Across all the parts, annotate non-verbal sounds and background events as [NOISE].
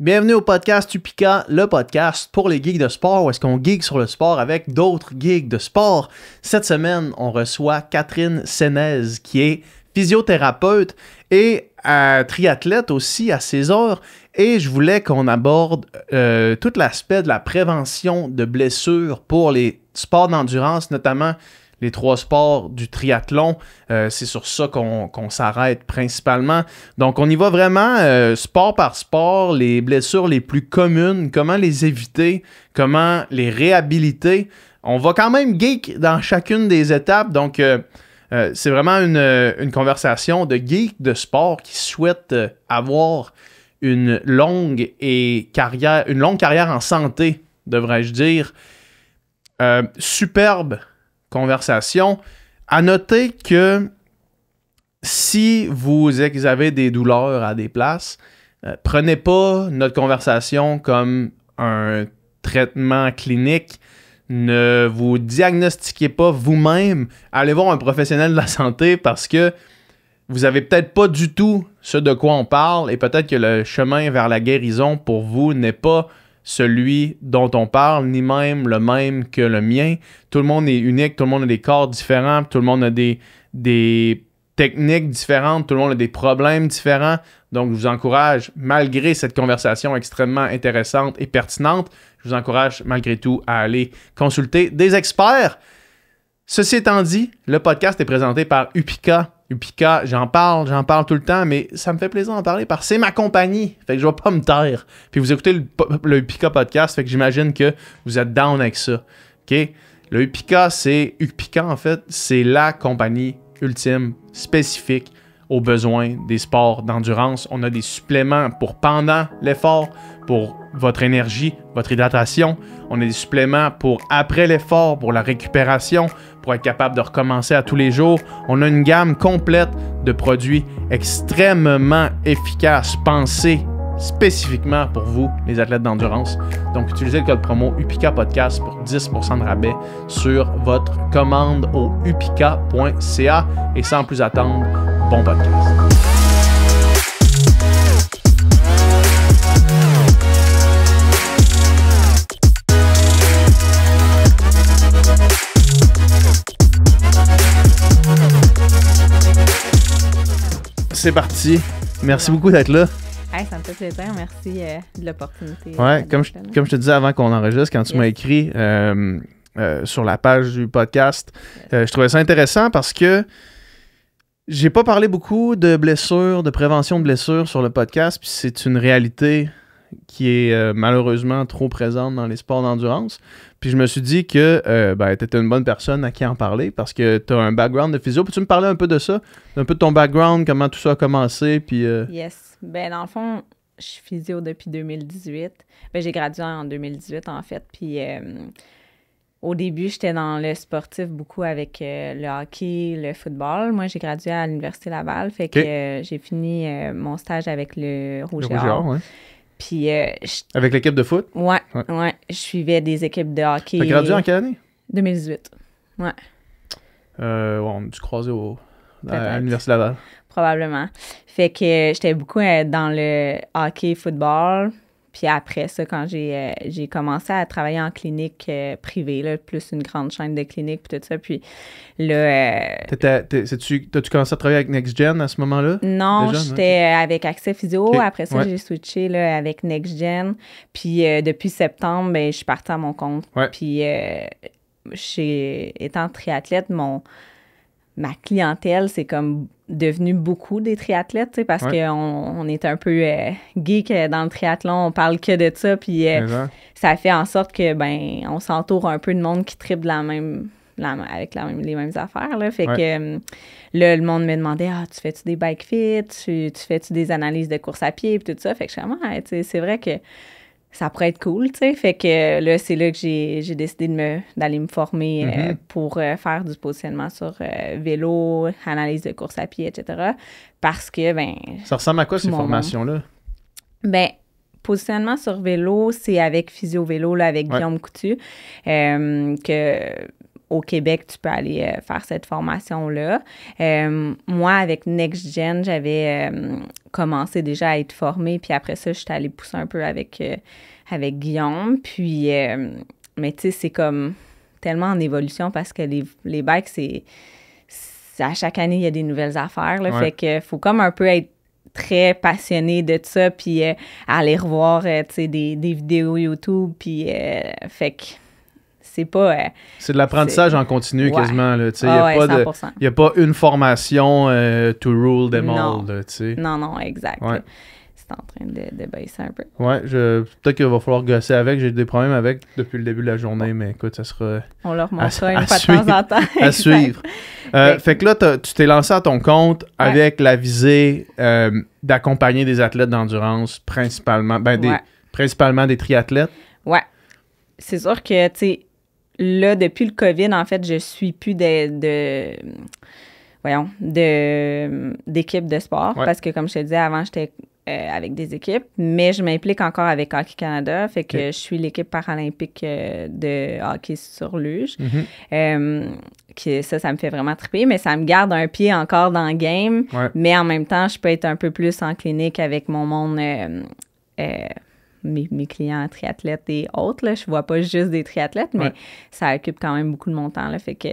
Bienvenue au podcast Tupica, le podcast pour les geeks de sport, où est-ce qu'on geek sur le sport avec d'autres geeks de sport. Cette semaine, on reçoit Catherine Senez, qui est physiothérapeute et euh, triathlète aussi à ses heures. Et je voulais qu'on aborde euh, tout l'aspect de la prévention de blessures pour les sports d'endurance, notamment les trois sports du triathlon. Euh, c'est sur ça qu'on s'arrête principalement. Donc, on y va vraiment euh, sport par sport, les blessures les plus communes, comment les éviter, comment les réhabiliter. On va quand même geek dans chacune des étapes. Donc, euh, c'est vraiment une, conversation de geek de sport qui souhaite avoir une longue et une longue carrière en santé, devrais-je dire. superbe conversation. À noter que si vous avez des douleurs à des places, euh, prenez pas notre conversation comme un traitement clinique. Ne vous diagnostiquez pas vous-même. Allez voir un professionnel de la santé parce que vous avez peut-être pas du tout ce de quoi on parle et peut-être que le chemin vers la guérison pour vous n'est pas celui dont on parle, ni même le même que le mien. Tout le monde est unique, tout le monde a des corps différents, tout le monde a des, techniques différentes, tout le monde a des problèmes différents. Donc, je vous encourage, malgré cette conversation extrêmement intéressante et pertinente, je vous encourage malgré tout à aller consulter des experts. Ceci étant dit, le podcast est présenté par Upica Upika, j'en parle, j'en parle tout le temps, mais ça me fait plaisir d'en parler parce que c'est ma compagnie. Fait que je vais pas me taire. Puis vous écoutez le, le podcast, fait que j'imagine que vous êtes down avec ça. OK? Le Upika, c'est Upika en fait, c'est la compagnie ultime, spécifique aux besoins des sports d'endurance. On a des suppléments pour pendant l'effort, pour votre énergie, votre hydratation. On a des suppléments pour après l'effort, pour la récupération, pour être capable de recommencer à tous les jours. On a une gamme complète de produits extrêmement efficaces, pensés spécifiquement pour vous, les athlètes d'endurance. Donc, utilisez le code promo UPICA Podcast pour 10% de rabais sur votre commande au upica.ca. Et sans plus attendre, bon podcast. c'est parti. Merci beaucoup d'être là. ça me fait plaisir. Merci euh, de l'opportunité. Euh, ouais, comme je, comme, je, te disais avant qu'on enregistre, quand tu m'as écrit euh, sur la page du podcast, je trouvais ça intéressant parce que j'ai pas parlé beaucoup de blessures, de prévention de blessures sur le podcast, puis c'est une réalité qui est euh, malheureusement trop présente dans les sports d'endurance. Puis je me suis dit que euh, ben, tu étais une bonne personne à qui en parler parce que tu as un background de physio. Peux-tu me parler un peu de ça? Un peu de ton background, comment tout ça a commencé? Puis, euh, Yes. Ben, dans le fond, je suis physio depuis 2018. Ben, j'ai gradué en 2018, en fait. Puis au début, j'étais dans le sportif beaucoup avec le hockey, le football. Moi, j'ai gradué à l'Université Laval, fait que j'ai fini mon stage avec le Rouge, le et puis, euh, Avec l'équipe de foot? Ouais, ouais, Je suivais des équipes de hockey. T'as gradué en quelle année? 2018. Euh, ouais. on a dû croiser à l'Université Laval. Probablement. Fait que euh, j'étais beaucoup dans le hockey, football. Puis après ça, quand euh, j'ai, commencé à travailler en clinique euh, privée, plus une grande chaîne de cliniques, puis tout ça. Puis là. Euh, t'as-tu commencé à travailler avec NextGen à ce moment-là? Non, j'étais avec Accès Physio. Après ça, j'ai switché là, avec NextGen. Puis depuis septembre, ben, je suis partie à mon compte. Puis étant triathlète, mon ma clientèle, c'est comme devenu beaucoup des triathlètes, parce qu'on on est un peu euh, geek euh, dans le triathlon, on parle que de ça, puis euh, ça fait en sorte que ben on s'entoure un peu de monde qui tripe la même avec la même, les mêmes affaires. Là. Fait que là, le monde me demandait Ah, tu fais-tu des bike fit, tu, fais-tu des analyses de course à pied, puis tout ça. Fait que je c'est vrai que ça pourrait être cool, tu sais. Fait que euh, là, c'est là que j'ai décidé d'aller me, me, former euh, mm-hmm. pour euh, faire du positionnement sur vélo, analyse de course à pied, etc. Parce que, ben. Ça ressemble à quoi ces formations-là? Ben, positionnement sur vélo, c'est avec Physio Vélo, là, avec Guillaume Coutu, que au Québec, tu peux aller euh, faire cette formation-là. Euh, moi, avec NextGen, j'avais euh, commencé déjà à être formée, puis après ça, je suis allée pousser un peu avec, avec Guillaume. Puis, mais tu sais, c'est comme tellement en évolution parce que les, les bikes, c'est. À chaque année, il y a des nouvelles affaires. Là, Fait que faut comme un peu être très passionné de ça, puis aller revoir, tu des, des, vidéos YouTube, puis fait que c'est pas. Euh, c'est de l'apprentissage en continu quasiment. Il n'y a, ah a, pas une formation euh, to rule them all. non, non, exact. C'est en train de, de, baisser un peu. Ouais, peut-être qu'il va falloir gosser avec. J'ai des problèmes avec depuis le début de la journée, mais écoute, ça sera. On leur montrera une en temps. à suivre. Euh, fait que là, tu t'es lancé à ton compte avec la visée d'accompagner des athlètes d'endurance, principalement, ben des, principalement des triathlètes. Ouais. C'est sûr que, tu sais, là, depuis le COVID, en fait, je suis plus de, voyons, d'équipe de sport. Parce que, comme je te disais, avant, j'étais euh, avec des équipes, mais je m'implique encore avec Hockey Canada. Fait que je suis l'équipe paralympique euh, de hockey sur luge. Mm-hmm. Euh, ça, ça me fait vraiment triper, mais ça me garde un pied encore dans le game. Mais en même temps, je peux être un peu plus en clinique avec mon monde mes, clients triathlètes et autres. Là. Je vois pas juste des triathlètes, mais ça occupe quand même beaucoup de mon temps. fait que,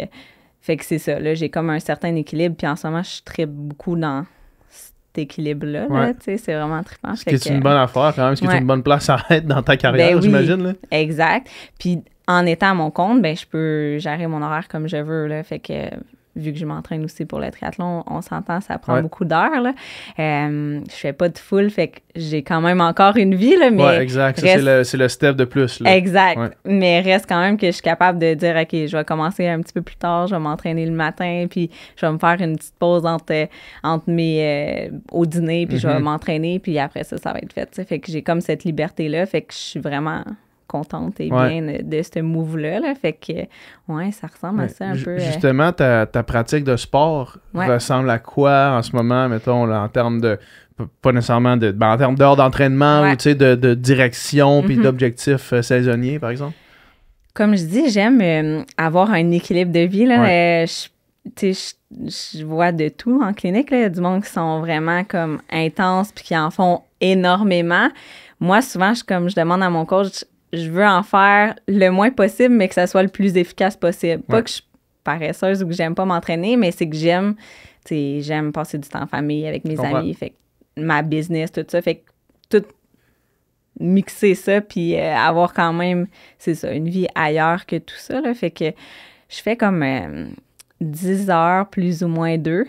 fait que c'est ça. j'ai comme un certain équilibre. Puis en ce moment, je tripe beaucoup dans cet équilibre-là. c'est vraiment trippant. Ce que est une bonne affaire quand même. Ce que une bonne place à être dans ta carrière, ben j'imagine. Exact. Puis en étant à mon compte, ben, je peux gérer mon horaire comme je veux. Là, fait que vu que je m'entraîne aussi pour le triathlon, on s'entend, ça prend beaucoup d'heures. Là. Euh, je fais pas de full, fait que j'ai quand même encore une vie. Là, mais exact. Reste... c'est, le, step de plus. Exact. Mais reste quand même que je suis capable de dire, OK, je vais commencer un petit peu plus tard, je vais m'entraîner le matin, puis je vais me faire une petite pause entre, entre mes... Euh, au dîner, puis je vais mm-hmm. m'entraîner, puis après ça, ça va être fait. Fait que j'ai comme cette liberté-là, fait que je suis vraiment contente et bien de, ce move-là. Fait que, ouais, ça ressemble à ça un peu. Euh, justement, ta, ta, pratique de sport ressemble à quoi en ce moment, mettons, en termes de. Pas nécessairement de. Ben, en termes d'heures d'entraînement tu ou de, de, direction puis mm-hmm. d'objectifs euh, saisonniers, par exemple? Comme je dis, j'aime euh, avoir un équilibre de vie. Là. je tu sais, je, vois de tout en clinique. Là. Il y a du monde qui sont vraiment comme intenses puis qui en font énormément. Moi, souvent, je, comme je demande à mon coach, je veux en faire le moins possible, mais que ça soit le plus efficace possible. Pas que je suis paresseuse ou que j'aime pas m'entraîner, mais c'est que j'aime, j'aime passer du temps en famille avec mes amis, fait ma business, tout ça, fait que tout mixer ça, puis euh, avoir quand même, c'est ça, une vie ailleurs que tout ça, fait que je fais comme euh, 10 heures plus ou moins deux.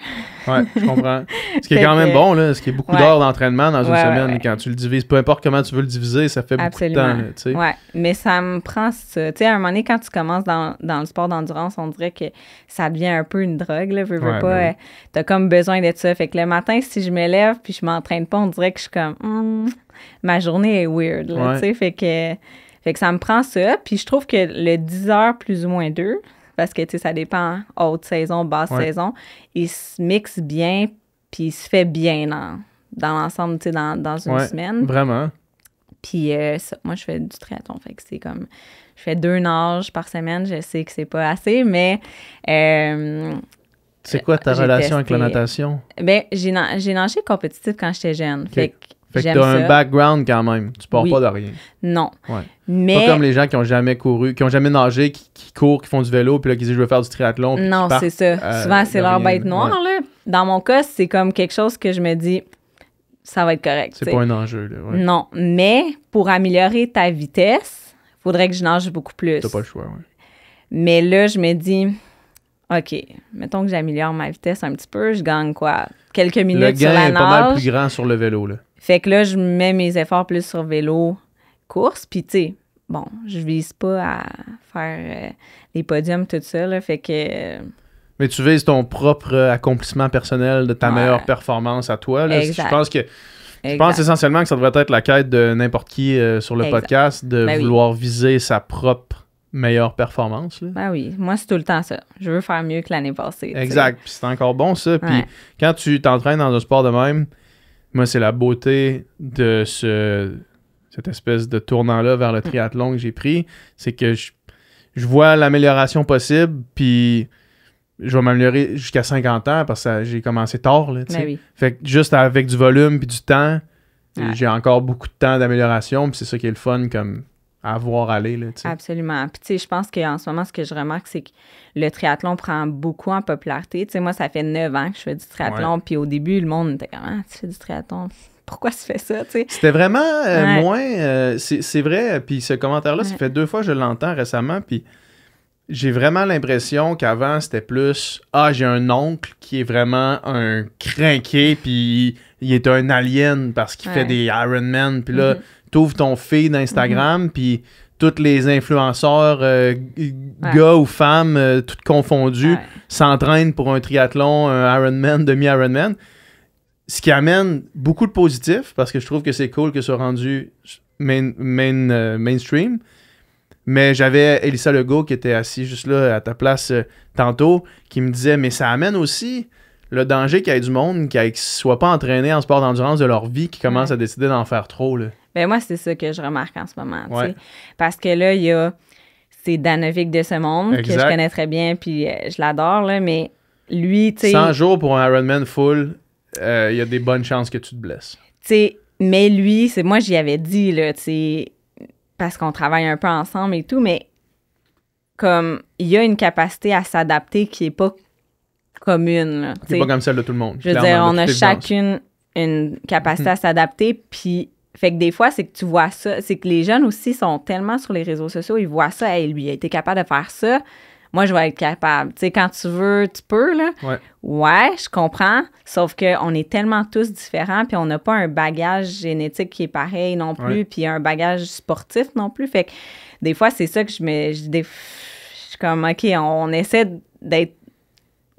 ouais, je [LAUGHS] comprends. Ce qui est quand même bon, là, ce qui est beaucoup d'heures d'entraînement dans une semaine, quand tu le divises, peu importe comment tu veux le diviser, ça fait beaucoup de temps. ouais, mais ça me prend. Tu sais, à un moment donné, quand tu commences dans, dans le sport d'endurance, on dirait que ça devient un peu une drogue, là, veux, veux pas. Ben euh, comme besoin d'être ça. Fait que le matin, si je m'élève lève puis je m'entraîne pas, on dirait que je suis comme, hmm, ma journée est weird, tu sais, fait que. Fait que ça me prend ça, puis je trouve que le 10 heures plus ou moins deux, parce que, tu sais, ça dépend, haute saison, basse saison. Il se mixe bien, puis il se fait bien dans, l'ensemble, tu sais, dans, une semaine. Vraiment. Puis euh, moi, je fais du triathlon, fait que c'est comme... Je fais deux nages par semaine, je sais que c'est pas assez, mais... Euh, c'est quoi ta relation avec la natation? Ben, j'ai nagé compétitif quand j'étais jeune, fait que fait que tu as un background quand même. Tu pars pas de rien. Non. Pas comme les gens qui ont jamais couru, qui ont jamais nagé, qui, courent, qui font du vélo, puis là qui disent je veux faire du triathlon. Non, c'est ça. Euh, Souvent, c'est leur bête noire. Là. Dans mon cas, c'est comme quelque chose que je me dis ça va être correct. C'est pas un enjeu. Là, Non, mais pour améliorer ta vitesse, il faudrait que je nage beaucoup plus. T'as pas le choix, oui. Mais là, je me dis OK, mettons que j'améliore ma vitesse un petit peu, je gagne quoi Quelques minutes le gain est pas mal plus grand sur le vélo. Là. Fait que là, je mets mes efforts plus sur vélo course. Puis, tu sais, bon, je vise pas à faire euh, les podiums, tout ça, là, fait que... Euh, Mais tu vises ton propre accomplissement personnel de ta meilleure performance à toi, Je pense que... Je pense essentiellement que ça devrait être la quête de n'importe qui euh, sur le podcast, de ben vouloir viser sa propre meilleure performance. Là. Ben oui, moi c'est tout le temps ça. Je veux faire mieux que l'année passée. Exact, puis c'est encore bon ça. Puis quand tu t'entraînes dans un sport de même, moi c'est la beauté de ce cette espèce de tournant-là vers le triathlon que j'ai pris, c'est que je, vois l'amélioration possible, puis je vais m'améliorer jusqu'à 50 ans parce que j'ai commencé tard. Là, ben oui. Fait que juste avec du volume puis du temps, j'ai encore beaucoup de temps d'amélioration, puis c'est ça qui est le fun comme à voir aller. Là, Absolument. Puis, tu sais, je pense qu'en ce moment, ce que je remarque, c'est que le triathlon prend beaucoup en popularité. Tu sais, moi, ça fait 9 ans que je fais du triathlon. Puis, au début, le monde était comme, ah, tu fais du triathlon pourquoi se fait ça, C'était vraiment euh, moins. Euh, c'est vrai, puis ce commentaire-là, ça fait deux fois que je l'entends récemment, puis j'ai vraiment l'impression qu'avant, c'était plus Ah, j'ai un oncle qui est vraiment un craqué puis il est un alien parce qu'il fait des Iron Man, puis là, mm-hmm. t'ouvres ton feed d'Instagram, mm-hmm. puis tous les influenceurs, euh, gars ou femmes, toutes confondues, s'entraînent pour un triathlon, un Man, demi-Ironman. Ce qui amène beaucoup de positifs, parce que je trouve que c'est cool que ce soit rendu main, euh, mainstream. Mais j'avais Elissa Legault qui était assis juste là à ta place euh, tantôt, qui me disait Mais ça amène aussi le danger qu'il y ait du monde qui ne soit pas entraîné en sport d'endurance de leur vie, qui commence à décider d'en faire trop. Là. Ben moi, c'est ça que je remarque en ce moment. Parce que là, il y a. ces Danovic de ce monde, que je connais très bien, puis euh, je l'adore, mais lui, tu sais. 100 jours pour un Ironman full, il euh, y a des bonnes chances que tu te blesses. mais lui, c'est moi, j'y avais dit, là, parce qu'on travaille un peu ensemble et tout, mais comme il y a une capacité à s'adapter qui n'est pas commune. qui n'est pas comme celle de tout le monde. Je veux dire, on a chacune une capacité à mhm. s'adapter, puis fait que des fois, c'est que tu vois ça, c'est que les jeunes aussi sont tellement sur les réseaux sociaux, ils voient ça, et lui, il a été capable de faire ça, moi, je vais être capable. Tu sais, quand tu veux, tu peux, là. Ouais. je comprends. Sauf qu'on est tellement tous différents, puis on n'a pas un bagage génétique qui est pareil non plus, puis un bagage sportif non plus. Fait que des fois, c'est ça que je me. Je, des, suis comme, OK, on, essaie d'être.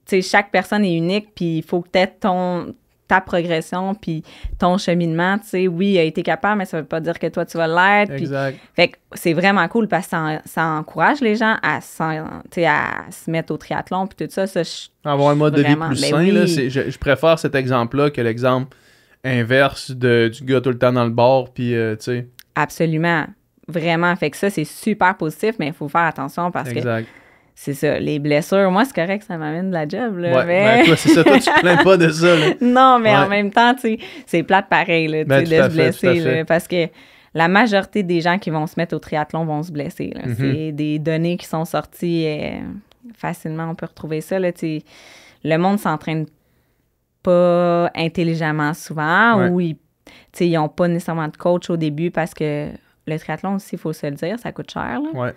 Tu sais, chaque personne est unique, puis il faut peut-être ton ta progression puis ton cheminement, tu sais, oui, il a été capable, mais ça veut pas dire que toi, tu vas l'être. Exact. fait que c'est vraiment cool parce que ça, encourage les gens à, à se mettre au triathlon puis tout ça. ça Avoir un mode de vie plus ben sain, là, je, je, préfère cet exemple-là que l'exemple inverse de, du gars tout le temps dans le bord, puis euh, tu sais. Absolument. Vraiment. Fait que ça, c'est super positif, mais il faut faire attention parce que c'est ça, les blessures. Moi, c'est correct, ça m'amène de la job. Là, mais... Ben, c'est ça, toi, tu te plains pas de ça. [LAUGHS] non, mais en même temps, c'est plate pareil là, ben, de se blesser. parce que la majorité des gens qui vont se mettre au triathlon vont se blesser. Mm-hmm. C'est des données qui sont sorties euh, facilement, on peut retrouver ça. le monde s'entraîne pas intelligemment souvent ou ils n'ont pas nécessairement de coach au début parce que le triathlon aussi, faut se le dire, ça coûte cher. Là.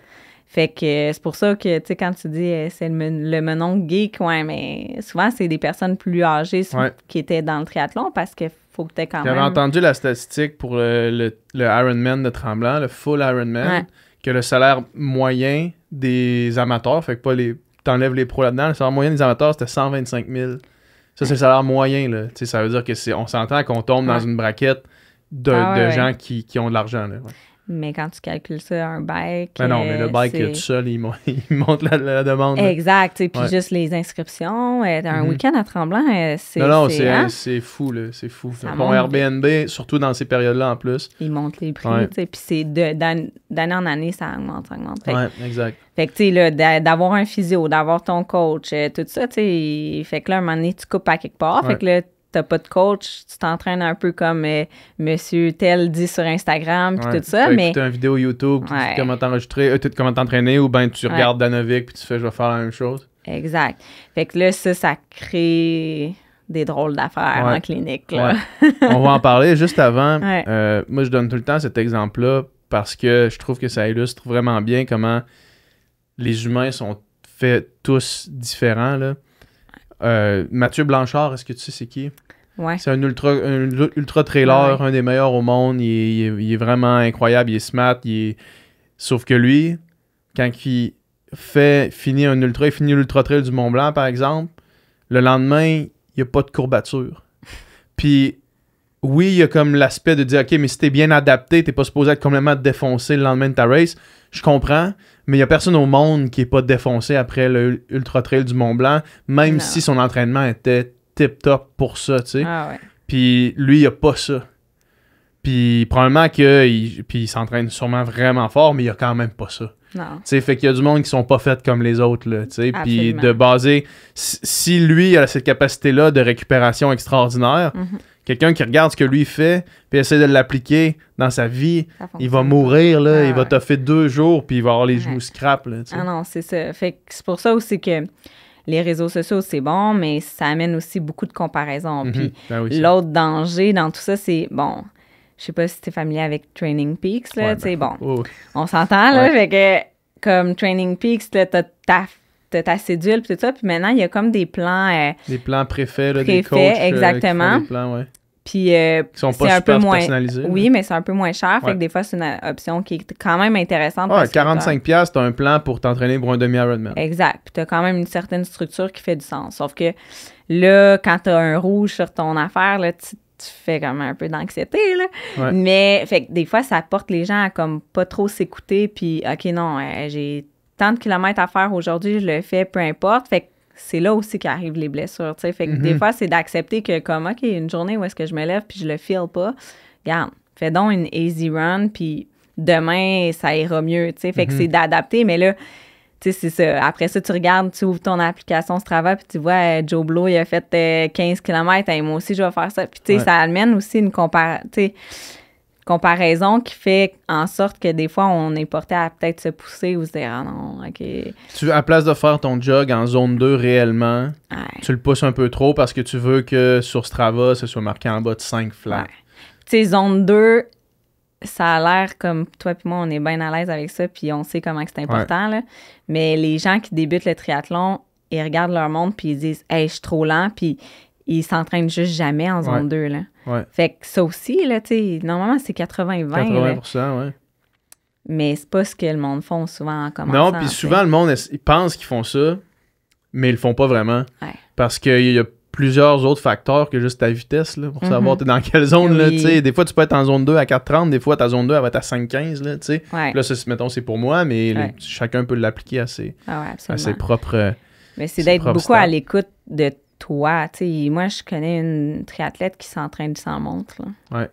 Fait que euh, c'est pour ça que, tu sais, quand tu dis euh, c'est le, menon geek, ouais, mais souvent, c'est des personnes plus âgées qui étaient dans le triathlon parce qu'il faut que tu quand J'avais entendu la statistique pour euh, le, le, Ironman de Tremblant, le full Ironman, que le salaire moyen des amateurs, fait que pas les. T'enlèves les pros là-dedans, le salaire moyen des amateurs, c'était 125 000. Ça, c'est le salaire moyen, là. sais, ça veut dire que c'est, on s'entend qu'on tombe dans une braquette de, ah gens qui, qui ont de l'argent, là. Mais quand tu calcules ça, un bike. Ben mais non, mais le euh, bike tout seul, [LAUGHS] il, monte la, demande. Exact. Puis juste les inscriptions, euh, un mhm. week-end à Tremblant, euh, c'est. Non, non, hein? c'est fou, là. C'est fou. Bon, Airbnb, surtout dans ces périodes-là en plus. Ils montent les prix, Puis c'est d'année en année, ça augmente, ça augmente. Oui, exact. Fait que, tu sais, d'avoir un physio, d'avoir ton coach, tout ça, tu sais. Fait que là, un moment donné, tu coupes à quelque part. Fait que là, t'as pas de coach, tu t'entraînes un peu comme M. Euh, Monsieur Tel dit sur Instagram, puis tout ça. mais... Tu mais... une vidéo YouTube, tu dis euh, comment t'entraîner, ou ben tu regardes Danovic, puis tu fais je vais faire la même chose. Exact. Fait que là, ça, ça crée des drôles d'affaires en clinique. [LAUGHS] On va en parler juste avant. Euh, moi, je donne tout le temps cet exemple-là parce que je trouve que ça illustre vraiment bien comment les humains sont faits tous différents. Là euh, Mathieu Blanchard, est-ce que tu sais c'est qui? Ouais. C'est un ultra, ultra trailer, un des meilleurs au monde. Il est, vraiment incroyable, il est smart. Sauf que lui, quand il fait finir un ultra, il finit l'ultra trail du Mont Blanc, par exemple, le lendemain, il n'y a pas de courbature. [LAUGHS] Puis oui, il y a comme l'aspect de dire OK, mais si t'es bien adapté, t'es pas supposé être complètement défoncé le lendemain de ta race. Je comprends, mais il n'y a personne au monde qui n'est pas défoncé après le Ultra Trail du Mont Blanc, même si son entraînement était tip-top pour ça, tu sais. Ah puis lui, il a pas ça. Puis probablement qu'il il, s'entraîne sûrement vraiment fort, mais il a quand même pas ça. Non. fait qu'il y a du monde qui sont pas faits comme les autres. Là, puis de baser, si, lui a cette capacité-là de récupération extraordinaire, mhm. Quelqu'un qui regarde ce que lui fait, puis essaie de l'appliquer dans sa vie, il va mourir, là, ah il va toffer deux jours, puis il va avoir les genoux scrap. ah non, c'est ça. Fait c'est pour ça aussi que les réseaux sociaux, c'est bon, mais ça amène aussi beaucoup de comparaisons. Mhm. Ben l'autre danger dans tout ça, c'est, bon, je sais pas si tu es familier avec Training Peaks, là, ben, bon, oh, on s'entend, là, fait que comme Training Peaks, là, t'as ta t'as cédule, puis tout ça. Puis maintenant, il y a comme des plans. Euh, des plans préfets, des euh, Exactement. Puis euh, c'est un peu moins. Oui, mais c'est un peu moins cher. Fait que des fois, c'est une euh, option qui est quand même intéressante. 45$, tu as... un plan pour t'entraîner pour un demi-Ironman. Exact. Puis tu quand même une certaine structure qui fait du sens. Sauf que là, quand tu un rouge sur ton affaire, là, tu, fais quand même un peu d'anxiété. Mais fait que des fois, ça porte les gens à comme pas trop s'écouter. Puis, OK, non, euh, j'ai tant de kilomètres à faire aujourd'hui, je le fais, peu importe. Fait que c'est là aussi qu'arrivent les blessures. Fait que des mhm. fois, c'est d'accepter que comme OK, une journée où est-ce que je me lève puis je le file pas, regarde, fais donc une easy run, puis demain, ça ira mieux. Fait que mhm. c'est d'adapter, mais là, c'est ça. Après ça, tu regardes, tu ouvres ton application Strava, puis tu vois, euh, Joe Blow, il a fait 15 km, et moi aussi, je vais faire ça. Puis, tu sais, ça amène aussi une comparaison comparaison qui fait en sorte que des fois, on est porté à peut-être se pousser ou se dire Ah non, OK. Tu, à place de faire ton jog en zone 2 réellement, tu le pousses un peu trop parce que tu veux que sur Strava, ce soit marqué en bas de 5 flats. Tu zone 2, ça a l'air comme toi et moi, on est bien à l'aise avec ça, puis on sait comment c'est important. Là. Mais les gens qui débutent le triathlon, ils regardent leur monde, puis ils disent Hey, je suis trop lent, puis ils s'entraînent juste jamais en zone 2. Là. Fait que ça aussi, là, tu normalement, c'est 80-20. 80, ce ouais. Mais c'est pas ce que le monde font souvent en commençant. Non, puis souvent, le monde, ils pensent qu'ils font ça, mais ils le font pas vraiment. Parce qu'il y a plusieurs autres facteurs que juste ta vitesse, là, pour savoir mhm. dans quelle zone, oui. tu Des fois, tu peux être en zone 2 à 4.30, des fois, ta zone 2, à va être à 5.15, là, tu sais. Là, mettons, c'est pour moi, mais chacun peut l'appliquer à ses, ah propres... Mais c'est d'être beaucoup à l'écoute de toi. sais, moi, je connais une triathlète qui s'entraîne sans montre. Là. Ouais.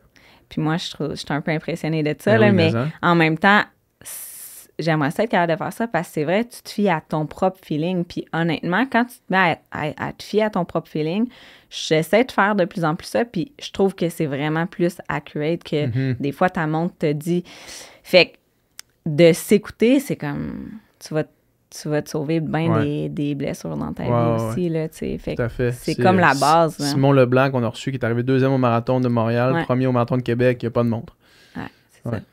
Puis moi, je, trouve, j'étais suis un peu impressionnée de ça, ben mais, en même temps, j'aimerais ça être capable de faire ça parce que c'est vrai, tu te fies à ton propre feeling. Puis honnêtement, quand tu te mets à, te fier à ton propre feeling, j'essaie de faire de plus en plus ça. Puis je trouve que c'est vraiment plus accurate que mm-hmm. des fois ta montre te dit. Fait que de s'écouter, c'est comme. Tu vas te tu vas te sauver bien des, blessures dans ta vie aussi. Là, C'est comme la base. Hein. Simon Leblanc qu'on a reçu, qui est arrivé deuxième au marathon de Montréal, premier au marathon de Québec, il n'y a pas de montre.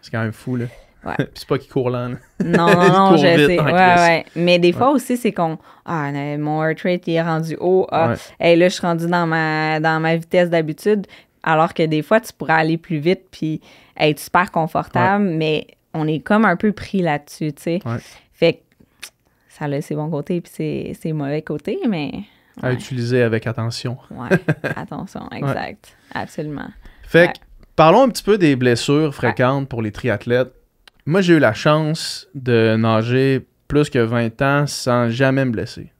c'est quand même fou. Là. [LAUGHS] c'est pas qu'il court lent. Là. Non, non, [LAUGHS] je sais. Ouais, Mais des fois aussi, c'est qu'on. Ah, mon heart rate, est rendu haut. Ah, hey, là, je suis rendu dans ma, dans ma vitesse d'habitude. Alors que des fois, tu pourrais aller plus vite puis être super confortable, mais on est comme un peu pris là-dessus, tu sais ça a ses bons côtés puis ses, mauvais côtés, mais. À utiliser avec attention. oui, [LAUGHS] attention, exact. Absolument. Fait que, parlons un petit peu des blessures fréquentes pour les triathlètes. Moi, j'ai eu la chance de nager plus que 20 ans sans jamais me blesser.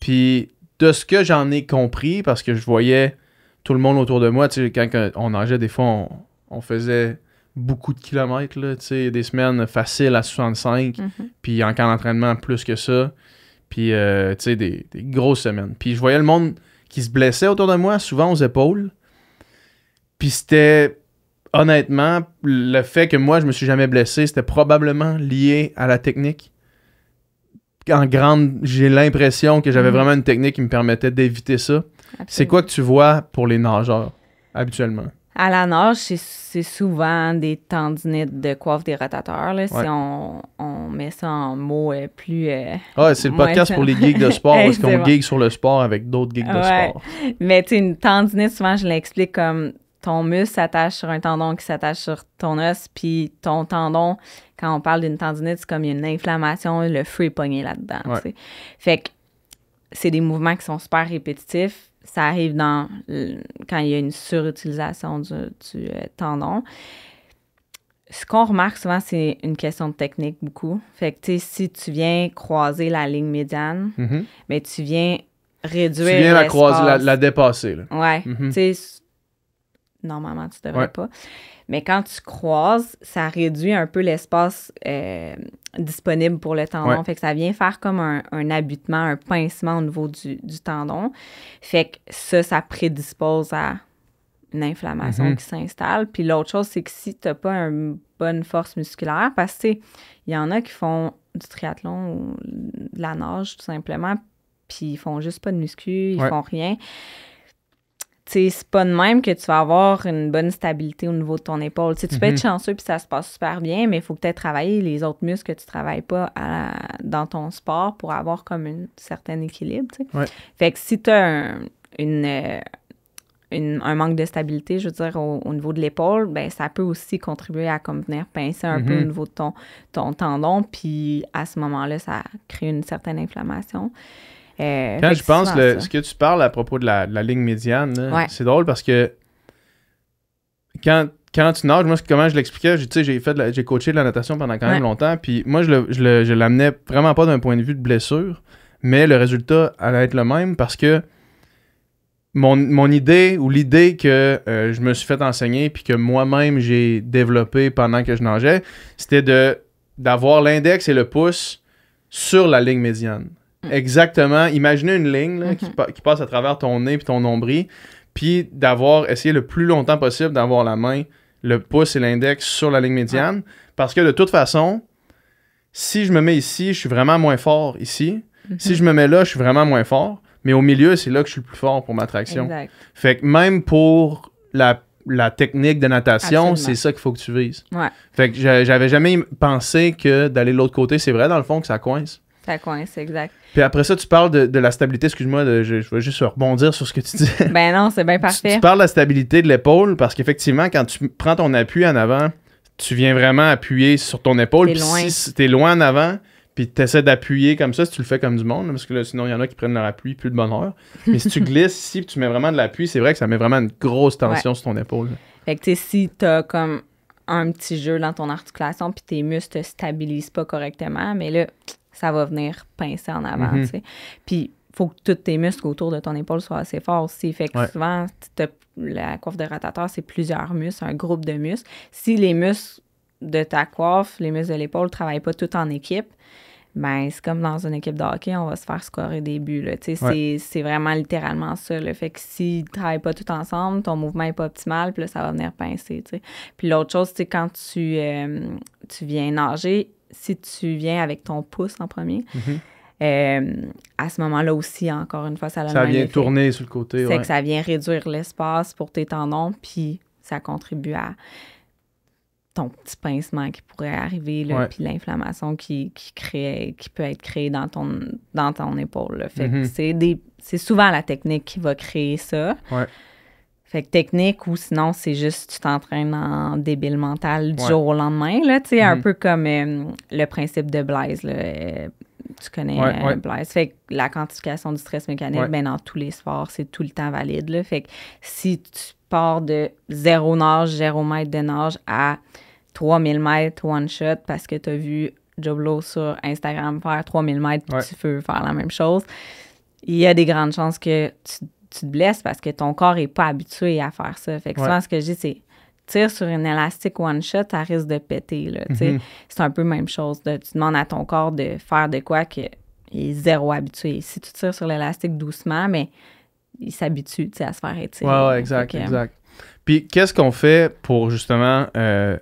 Puis, de ce que j'en ai compris, parce que je voyais tout le monde autour de moi, tu sais, quand on nageait, des fois, on faisait beaucoup de kilomètres, des semaines faciles à 65, mhm. puis encore camp d'entraînement plus que ça, puis euh, des, grosses semaines. Puis je voyais le monde qui se blessait autour de moi, souvent aux épaules, puis c'était honnêtement, le fait que moi je me suis jamais blessé, c'était probablement lié à la technique. En grande, j'ai l'impression que j'avais mhm. vraiment une technique qui me permettait d'éviter ça. C'est quoi que tu vois pour les nageurs habituellement? À la nage, c'est souvent des tendinites de coiffe des rotateurs, si on, met ça en mots euh, plus. Euh, ah, c'est le podcast pour les geeks de sport, Est-ce [LAUGHS] qu'on geek sur le sport avec d'autres geeks de sport. Mais tu une tendinite, souvent, je l'explique comme ton muscle s'attache sur un tendon qui s'attache sur ton os, puis ton tendon, quand on parle d'une tendinite, c'est comme une inflammation, le fruit est pogné là-dedans. Fait que c'est des mouvements qui sont super répétitifs ça arrive dans quand il y a une surutilisation du, euh, tendon. Ce qu'on remarque souvent, c'est une question de technique beaucoup. Fait que, tu sais, si tu viens croiser la ligne médiane, mm-hmm. mais tu viens réduire. Tu viens la croiser, la, dépasser. Ouais. Mm-hmm. Tu sais, normalement, tu devrais pas. Mais quand tu croises, ça réduit un peu l'espace euh, disponible pour le tendon. Fait que ça vient faire comme un, un abutement, un pincement au niveau du, tendon. Fait que ça, ça prédispose à une inflammation mm-hmm. qui s'installe. Puis l'autre chose, c'est que si tu n'as pas une bonne force musculaire, parce que il y en a qui font du triathlon ou de la nage tout simplement, puis ils font juste pas de muscu, ils font rien c'est pas de même que tu vas avoir une bonne stabilité au niveau de ton épaule. si tu peux être mhm. chanceux puis ça se passe super bien, mais il faut peut-être travailler les autres muscles que tu travailles pas dans ton sport pour avoir comme un certain équilibre. Fait que si tu as un, euh, une, un manque de stabilité, je veux dire, au, niveau de l'épaule, ben ça peut aussi contribuer à venir pincer un peu au mhm. niveau de ton, ton tendon, puis à ce moment-là, ça crée une certaine inflammation. Euh, quand je pense, ce que tu parles à propos de la, ligne médiane, c'est drôle parce que quand, quand tu nages, moi, comment je l'expliquais, j'ai j'ai coaché de la natation pendant quand même longtemps, puis moi, je, le, l'amenais vraiment pas d'un point de vue de blessure, mais le résultat allait être le même parce que mon, idée ou l'idée que euh, je me suis fait enseigner puis que moi-même j'ai développé pendant que je nageais, c'était de d'avoir l'index et le pouce sur la ligne médiane. Mm. Exactement. Imaginez une ligne mm-hmm. qui, passe à travers ton nez et ton nombril, puis d'avoir essayé le plus longtemps possible d'avoir la main, le pouce et l'index sur la ligne médiane, ah. parce que de toute façon, si je me mets ici, je suis vraiment moins fort ici. Mm-hmm. Si je me mets là, je suis vraiment moins fort. Mais au milieu, c'est là que je suis le plus fort pour ma traction. Fait que même pour la technique de natation, c'est ça qu'il faut que tu vises. Fait que j'avais jamais pensé que d'aller de l'autre côté, c'est vrai dans le fond que ça coince. Ça coince, exact. Puis après ça, tu parles de, la stabilité, excuse-moi, je, je vais juste rebondir sur ce que tu dis. [LAUGHS] Ben non, c'est bien parfait. Tu, parles de la stabilité de l'épaule parce qu'effectivement, quand tu prends ton appui en avant, tu viens vraiment appuyer sur ton épaule. Puis si t'es loin en avant, puis tu essaies d'appuyer comme ça, si tu le fais comme du monde, parce que sinon, il y en a qui prennent leur appui, plus de bonheur. Mais si tu [LAUGHS] glisses ici, puis tu mets vraiment de l'appui, c'est vrai que ça met vraiment une grosse tension sur ton épaule. Fait que tu si t'as comme un petit jeu dans ton articulation, puis tes muscles te stabilisent pas correctement, mais là, ça va venir pincer en avant, Puis mhm. il Puis, faut que tous tes muscles autour de ton épaule soient assez forts aussi. Fait que souvent, la coiffe de rotateur, c'est plusieurs muscles, un groupe de muscles. Si les muscles de ta coiffe, les muscles de l'épaule ne travaillent pas tout en équipe, ben, c'est comme dans une équipe de hockey, on va se faire scorer des buts. C'est, vraiment littéralement ça. Le fait que si ne travaillent pas tout ensemble, ton mouvement n'est pas optimal, puis là, ça va venir pincer. Puis l'autre chose, c'est quand tu, euh, tu viens nager, si tu viens avec ton pouce en premier, mhm. euh, à ce moment-là aussi, encore une fois, ça Ça vient tourner sur le côté. C'est que ça vient réduire l'espace pour tes tendons, puis ça contribue à ton petit pincement qui pourrait arriver, puis l'inflammation qui, qui, crée, qui peut être créée dans ton, dans ton épaule. Mhm. c'est souvent la technique qui va créer ça. Ouais. Fait que technique ou sinon, c'est juste tu t'entraînes en débile mental du jour au lendemain, là, tu un mhm. peu comme euh, le principe de Blaise, là, euh, tu connais euh, Blaise. Fait que la quantification du stress mécanique, ben, dans tous les sports, c'est tout le temps valide, là. Fait que si tu pars de zéro nage, zéro mètre de nage à 3000 mètres one shot parce que tu as vu Joblo sur Instagram faire 3000 mètres, tu veux faire la même chose, il y a des grandes chances que tu tu te blesses parce que ton corps n'est pas habitué à faire ça. Fait que ce que je dis, c'est tire sur une élastique one shot, ça risque de péter. Mm-hmm. C'est un peu la même chose. tu demandes à ton corps de faire de quoi qu'il est zéro habitué. Si tu tires sur l'élastique doucement, mais il s'habitue à se faire étirer. Ouais, exact, euh, exact. Puis qu'est-ce qu'on fait pour justement euh,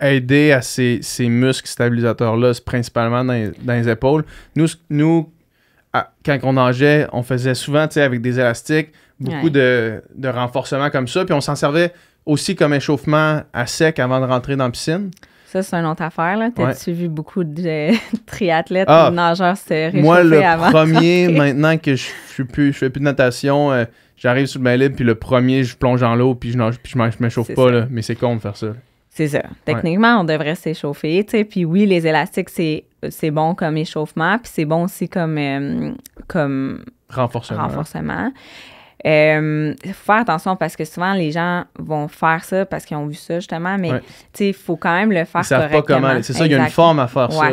aider à ces, muscles stabilisateurs-là, principalement dans les, dans les, épaules? Nous, nous quand on nageait, on faisait souvent avec des élastiques, beaucoup de, de renforcement comme ça. Puis on s'en servait aussi comme échauffement à sec avant de rentrer dans la piscine. Ça, c'est une autre affaire. Là. T'as-tu vu beaucoup de [LAUGHS] triathlètes ah, de nageurs se réchauffer Moi, le premier, [LAUGHS] maintenant que je ne je fais plus de natation, euh, j'arrive sous le bain libre, puis le premier, je plonge dans l'eau, puis je nage, puis je m'échauffe pas. Là. Mais c'est con de faire ça. C'est ça. Techniquement, on devrait s'échauffer. Puis oui, les élastiques, c'est c'est bon comme échauffement, puis c'est bon aussi comme, euh, comme renforcement. renforcement. Euh, faire attention parce que souvent les gens vont faire ça parce qu'ils ont vu ça justement, mais il faut quand même le faire Ils pas comment. C'est ça, il y a une forme à faire ça.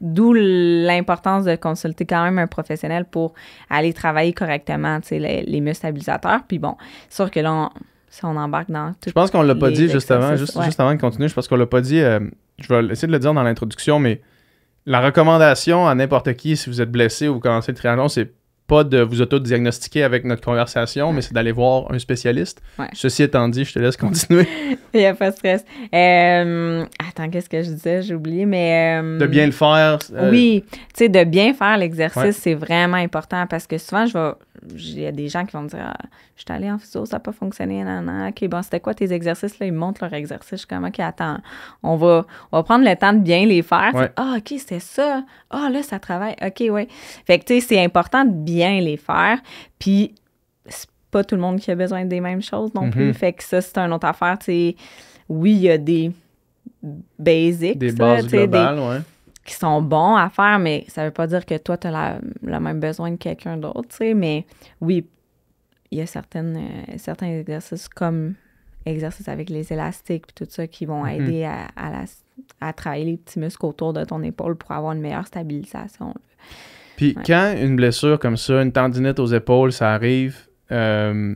D'où l'importance de consulter quand même un professionnel pour aller travailler correctement les, les muscles stabilisateurs. Puis bon, sûr que là, on, si on embarque dans Je pense qu'on ne l'a pas dit justement, avant, juste, avant de continuer, je pense qu'on l'a pas dit. Euh, je vais essayer de le dire dans l'introduction, mais la recommandation à n'importe qui, si vous êtes blessé ou vous commencez le triathlon, c'est pas de vous auto-diagnostiquer avec notre conversation, mais c'est d'aller voir un spécialiste. Ceci étant dit, je te laisse continuer. [LAUGHS] Il n'y a pas de stress. Euh, attends, qu'est-ce que je disais? J'ai oublié, mais... Euh, de bien le faire. Euh, oui, tu sais, de bien faire l'exercice, c'est vraiment important parce que souvent, je vais, il y a des gens qui vont me dire ah, Je suis allé en physio, ça n'a pas fonctionné. OK, bon, c'était quoi tes exercices? Là, ils montrent leurs exercices. Je suis comme OK, attends, on va, on prendre le temps de bien les faire. Ah, OK, c'était ça. Ah, là, ça travaille. OK, oui. Fait que, tu c'est important de bien les faire. Puis, c'est pas tout le monde qui a besoin des mêmes choses non plus. Mm-hmm. Fait que ça, c'est une autre affaire. oui, il y a des basics. Des qui sont bons à faire, mais ça veut pas dire que toi, tu as le même besoin que quelqu'un d'autre, tu sais. Mais oui, il y a certaines, euh, certains exercices comme exercices avec les élastiques et tout ça qui vont mhm. aider à, travailler les petits muscles autour de ton épaule pour avoir une meilleure stabilisation. Puis quand une blessure comme ça, une tendinite aux épaules, ça arrive, euh,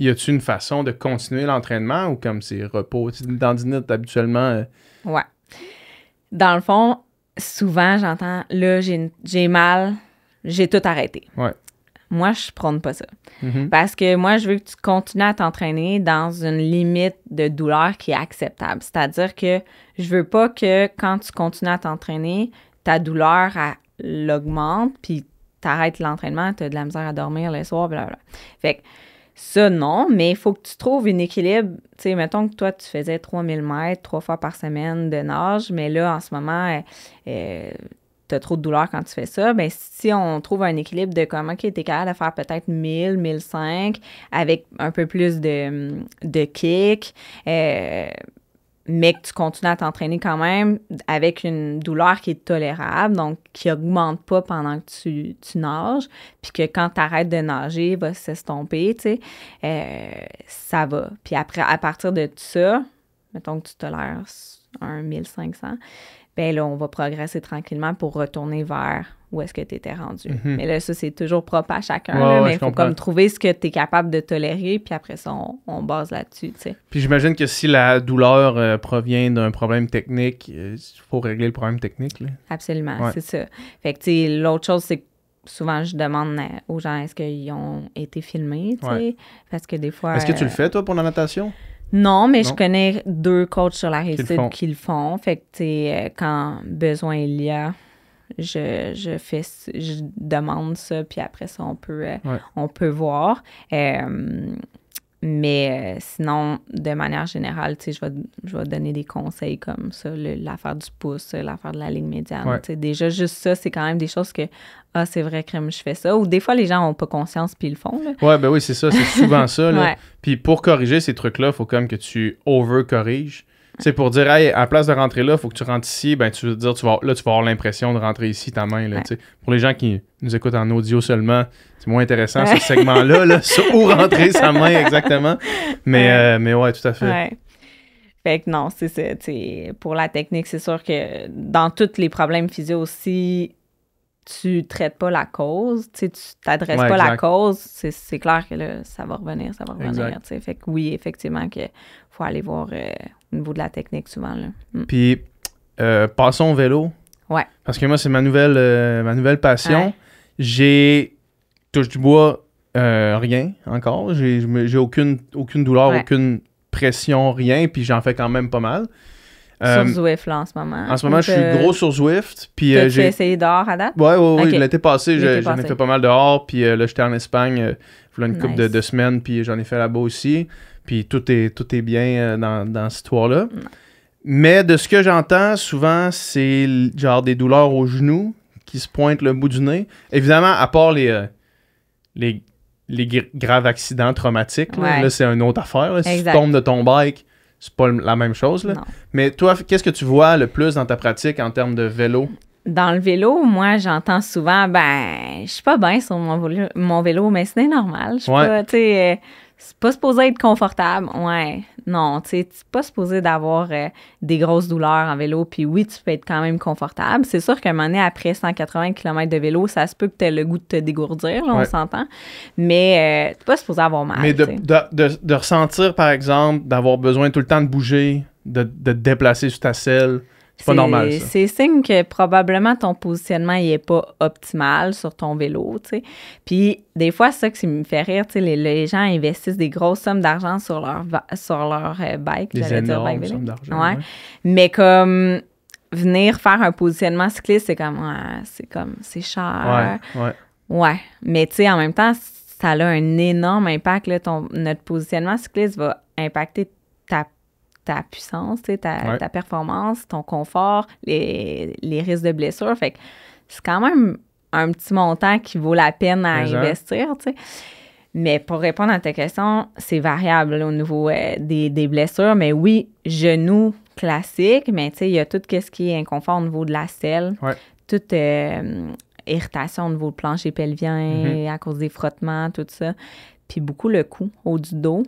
y a t une façon de continuer l'entraînement ou comme c'est repos? Une tendinite habituellement. Euh, ouais dans le fond, souvent, j'entends là, j'ai mal, j'ai tout arrêté. Moi, je prône pas ça. Mm-hmm. Parce que moi, je veux que tu continues à t'entraîner dans une limite de douleur qui est acceptable. C'est-à-dire que je veux pas que quand tu continues à t'entraîner, ta douleur l'augmente, puis tu arrêtes l'entraînement, as de la misère à dormir le soir, blablabla. Fait que ça, non, mais il faut que tu trouves un équilibre. Tu sais, mettons que toi, tu faisais 3000 mètres trois fois par semaine de nage, mais là, en ce moment, euh, euh, t'as trop de douleur quand tu fais ça. Bien, si on trouve un équilibre de comment qui était capable de faire peut-être 1000, 1005 avec un peu plus de, de kick, euh, mais que tu continues à t'entraîner quand même avec une douleur qui est tolérable, donc qui augmente pas pendant que tu, nages, puis que quand tu arrêtes de nager, il va s'estomper, tu sais, euh, ça va. Puis après, à partir de ça, mettons que tu tolères un 1500, ben là, on va progresser tranquillement pour retourner vers où est-ce que tu étais rendu. Mhm. Mais là, ça, c'est toujours propre à chacun. mais il faut comme trouver ce que tu es capable de tolérer, puis après ça, on, base là-dessus. Puis j'imagine que si la douleur euh, provient d'un problème technique, il euh, faut régler le problème technique. Absolument, c'est ça. Fait que l'autre chose, c'est que souvent, je demande aux gens est-ce qu'ils ont été filmés, parce que des fois... Est-ce que tu le euh, fais, toi, pour la natation? Non, mais je connais deux coachs sur la réussite qui le font. Fait que, tu quand besoin il y a, je, je fais, je demande ça, puis après ça, on peut, euh, on peut voir. Euh, mais euh, sinon, de manière générale, tu je vais, donner des conseils comme ça, l'affaire du pouce, l'affaire de la ligne médiane. Tu sais, déjà, juste ça, c'est quand même des choses que, ah, c'est vrai, crème, je fais ça. Ou des fois, les gens n'ont pas conscience puis ils le font. Ouais, ben oui, c'est ça, c'est souvent ça. [LAUGHS] Puis pour corriger ces trucs-là, il faut quand même que tu over-corriges. C'est pour dire, hey, en place de rentrer là, il faut que tu rentres ici. Ben, tu veux dire, tu vas, là, tu vas avoir l'impression de rentrer ici ta main. Là, Pour les gens qui nous écoutent en audio seulement, c'est moins intéressant ce segment-là, là, [LAUGHS] où rentrer sa main exactement. Mais ouais. Euh, mais ouais, tout à fait. Fait que non, c'est ça. Pour la technique, c'est sûr que dans tous les problèmes physiques aussi, tu traites pas la cause, tu t'adresses pas la cause, c'est clair que là, ça va revenir, ça va revenir. Fait que oui, effectivement, que faut aller voir euh, niveau de la technique souvent. Mm. Puis, euh, passons au vélo. Ouais. Parce que moi, c'est ma nouvelle, euh, ma nouvelle passion. J'ai, touche du bois, euh, rien encore. J'ai aucune, aucune douleur, aucune pression, rien. Puis j'en fais quand même pas mal. Sur Zwift, là, en ce moment. En ce moment, je suis gros sur Zwift. Puis, j'ai essayé dehors à date? Ouais, ouais, oui. L'été passé, j'en ai fait pas mal dehors. Puis là, j'étais en Espagne, voilà une coupe couple de, deux semaines. Puis j'en ai fait là-bas aussi. Puis tout est, tout est bien euh, dans, dans cette histoire-là. Mais de ce que j'entends, souvent, c'est genre des douleurs aux genoux qui se pointent le bout du nez. Évidemment, à part les, euh, les, graves accidents traumatiques, là, c'est une autre affaire. Si tu tombes de ton bike, c'est pas la même chose. Mais toi, qu'est-ce que tu vois le plus dans ta pratique en termes de vélo? Dans le vélo, moi, j'entends souvent, ben, je suis pas bien sur mon, mon vélo, mais c'est normal. Je suis pas, tu sais. Euh, c'est pas supposé être confortable. Ouais, non, tu sais, c'est pas supposé d'avoir euh, des grosses douleurs en vélo. Puis oui, tu peux être quand même confortable. C'est sûr qu'à un moment donné, après 180 km de vélo, ça se peut que tu le goût de te dégourdir, on s'entend. Mais euh, t'es pas supposé avoir mal. Mais de, ressentir, par exemple, d'avoir besoin tout le temps de bouger, de, de te déplacer sur ta selle. C'est pas normal. C'est signe que probablement ton positionnement n'est pas optimal sur ton vélo. sais. Puis des fois, c'est ça qui me fait rire, les, les gens investissent des grosses sommes d'argent sur leur, sur leur euh, bike. Des énormes sommes d'argent. Ouais. Mais comme venir faire un positionnement cycliste, c'est comme, c'est comme, c'est cher. Ouais, mais tu sais, en même temps, ça a un énorme impact. ton, notre positionnement cycliste va impacter ta ta puissance, ta, ta, performance, ton confort, les, risques de blessure. Fait c'est quand même un petit montant qui vaut la peine à investir, Mais pour répondre à ta question, c'est variable au niveau euh, des, blessures. Mais oui, genou classique, mais il y a tout ce qui est inconfort au niveau de la selle, toute euh, irritation au niveau de plancher pelvien mm-hmm. à cause des frottements, tout ça. Puis beaucoup le cou, haut du dos.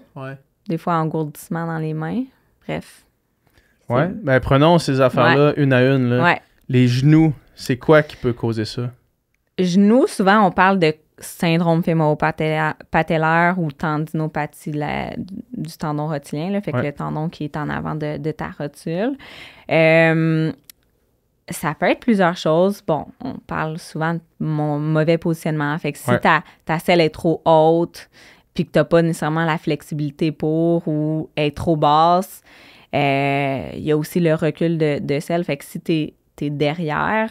Des fois, engourdissement dans les mains. Bref. Ouais, ben prenons ces affaires-là une à une. Les genoux, c'est quoi qui peut causer ça? Genoux, souvent, on parle de syndrome fémoro ou tendinopathie du tendon rotulien, là, fait que le tendon qui est en avant de, ta rotule. Euh, ça peut être plusieurs choses. Bon, on parle souvent de mon mauvais positionnement. Fait que si ta, ta selle est trop haute, puis que tu n'as pas nécessairement la flexibilité pour ou être trop basse. Il euh, y a aussi le recul de, de Fait que si tu es, derrière,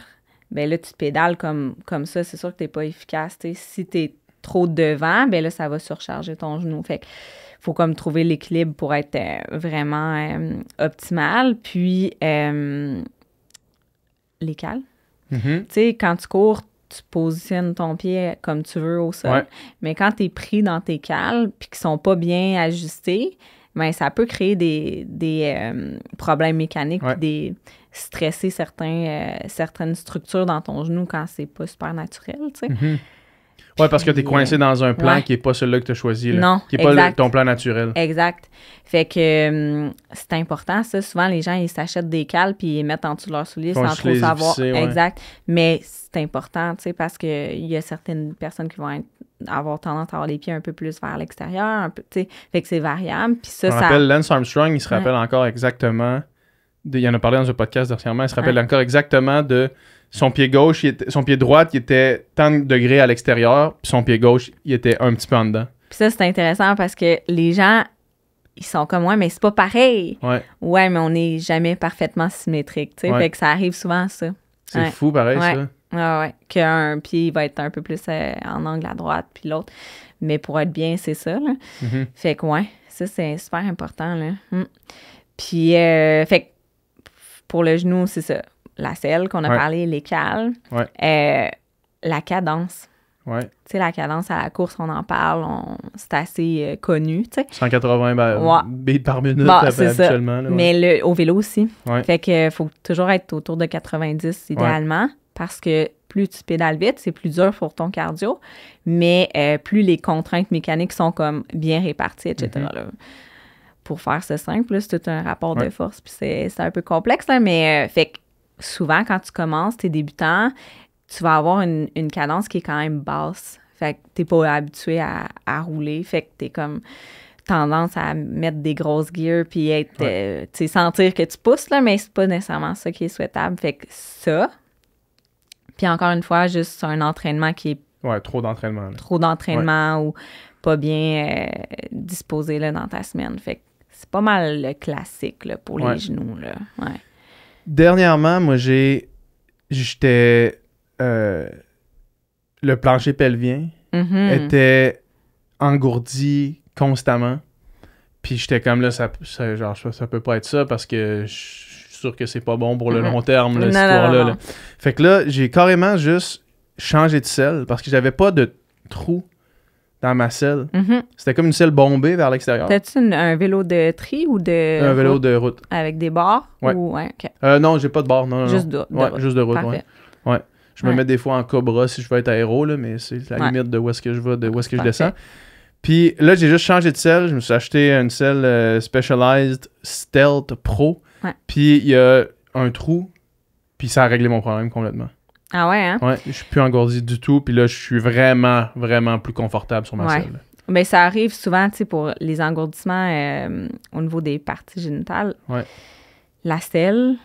ben là, tu pédales comme, comme ça. C'est sûr que tu n'es pas efficace. Si tu es trop devant, ben là, ça va surcharger ton genou. Fait que faut comme trouver l'équilibre pour être euh, vraiment euh, optimal. Puis, les cales. Mm-hmm. Tu sais, quand tu cours, tu positionnes ton pied comme tu veux au sol. Mais quand tu es pris dans tes cales puis qu'ils sont pas bien ajustés, ben, ça peut créer des, euh, problèmes mécaniques des stresser certains, euh, certaines structures dans ton genou quand c'est pas super naturel, tu sais. Mm-hmm. Ouais, parce que tu es coincé dans un plan qui n'est pas celui-là que tu as choisi, là, non, qui n'est pas ton plan naturel. Exact. Fait que hum, c'est important, ça. Souvent, les gens, ils s'achètent des cales puis ils mettent en dessous de leurs souliers sans trop savoir. Exact. Mais c'est important, tu sais, parce qu'il y a certaines personnes qui vont avoir tendance à avoir les pieds un peu plus vers l'extérieur, un peu, tu sais, fait que c'est variable. Puis ça, ça... rappelle Lance Armstrong, il se rappelle encore exactement, de, il en a parlé dans un podcast dernièrement, il se rappelle encore exactement de son pied gauche, son pied droit, il était tant de degrés à l'extérieur, puis son pied gauche, il était un petit peu en dedans. Puis ça, c'est intéressant parce que les gens, ils sont comme moi, mais c'est pas pareil. Ouais. mais on n'est jamais parfaitement symétrique, tu Fait que ça arrive souvent, ça. C'est fou, pareil, ça. Ouais, ouais, qu'un pied va être un peu plus euh, en angle à droite, puis l'autre. Mais pour être bien, c'est ça. Là. Mm-hmm. Fait que, ouais, ça, c'est super important. Là. Hmm. Puis, euh, fait pour le genou, c'est ça la selle qu'on a parlé, les cales, euh, la cadence. Tu sais, la cadence à la course, on en parle, c'est assez euh, connu, tu sais. 180 bits par minute bah, euh, habituellement. Mais le, au vélo aussi. Fait que faut toujours être autour de 90 idéalement parce que plus tu pédales vite, c'est plus dur pour ton cardio, mais plus les contraintes mécaniques sont comme bien réparties, etc. Mm-hmm. Pour faire ce simple, c'est tout un rapport de force, puis c'est un peu complexe, mais fait que souvent, quand tu commences, tes débutant, tu vas avoir une, cadence qui est quand même basse. Fait que t'es pas habitué à, rouler. Fait que t'es comme tendance à mettre des grosses gears puis être, euh, sentir que tu pousses, là, mais c'est pas nécessairement ça qui est souhaitable. Fait que ça. Puis encore une fois, juste un entraînement qui est. Ouais, trop d'entraînement. Trop d'entraînement ou pas bien euh, disposé dans ta semaine. Fait que c'est pas mal le classique pour les genoux. Là. Ouais. Dernièrement, moi, j'ai. J'étais. Euh, le plancher pelvien mm-hmm. était engourdi constamment. Puis j'étais comme là, ça, ça, genre, ça peut pas être ça parce que je suis sûr que c'est pas bon pour le mm-hmm. long terme, le cette histoire-là. Fait que là, j'ai carrément juste changé de selle parce que j'avais pas de trou dans ma selle. Mhm. C'était comme une selle bombée vers l'extérieur. cétait tu un vélo de tri ou de. Un vélo de route. Avec des barres ouais. Ou... Euh, non, j'ai pas de barres. Non, juste, De, ouais, juste de route. Ouais. Je me mets des fois en cobra si je veux être aéro, là, mais c'est la limite de où est-ce que je vais, de où est-ce que je descends. Puis là, j'ai juste changé de selle. Je me suis acheté une selle euh, Specialized Stealth Pro. Puis il y a un trou, puis ça a réglé mon problème complètement. Ah ouais, hein? Ouais, je suis plus engourdi du tout. Puis là, je suis vraiment, vraiment plus confortable sur ma selle. Mais ben, ça arrive souvent, tu sais, pour les engourdissements euh, au niveau des parties génitales. La selle,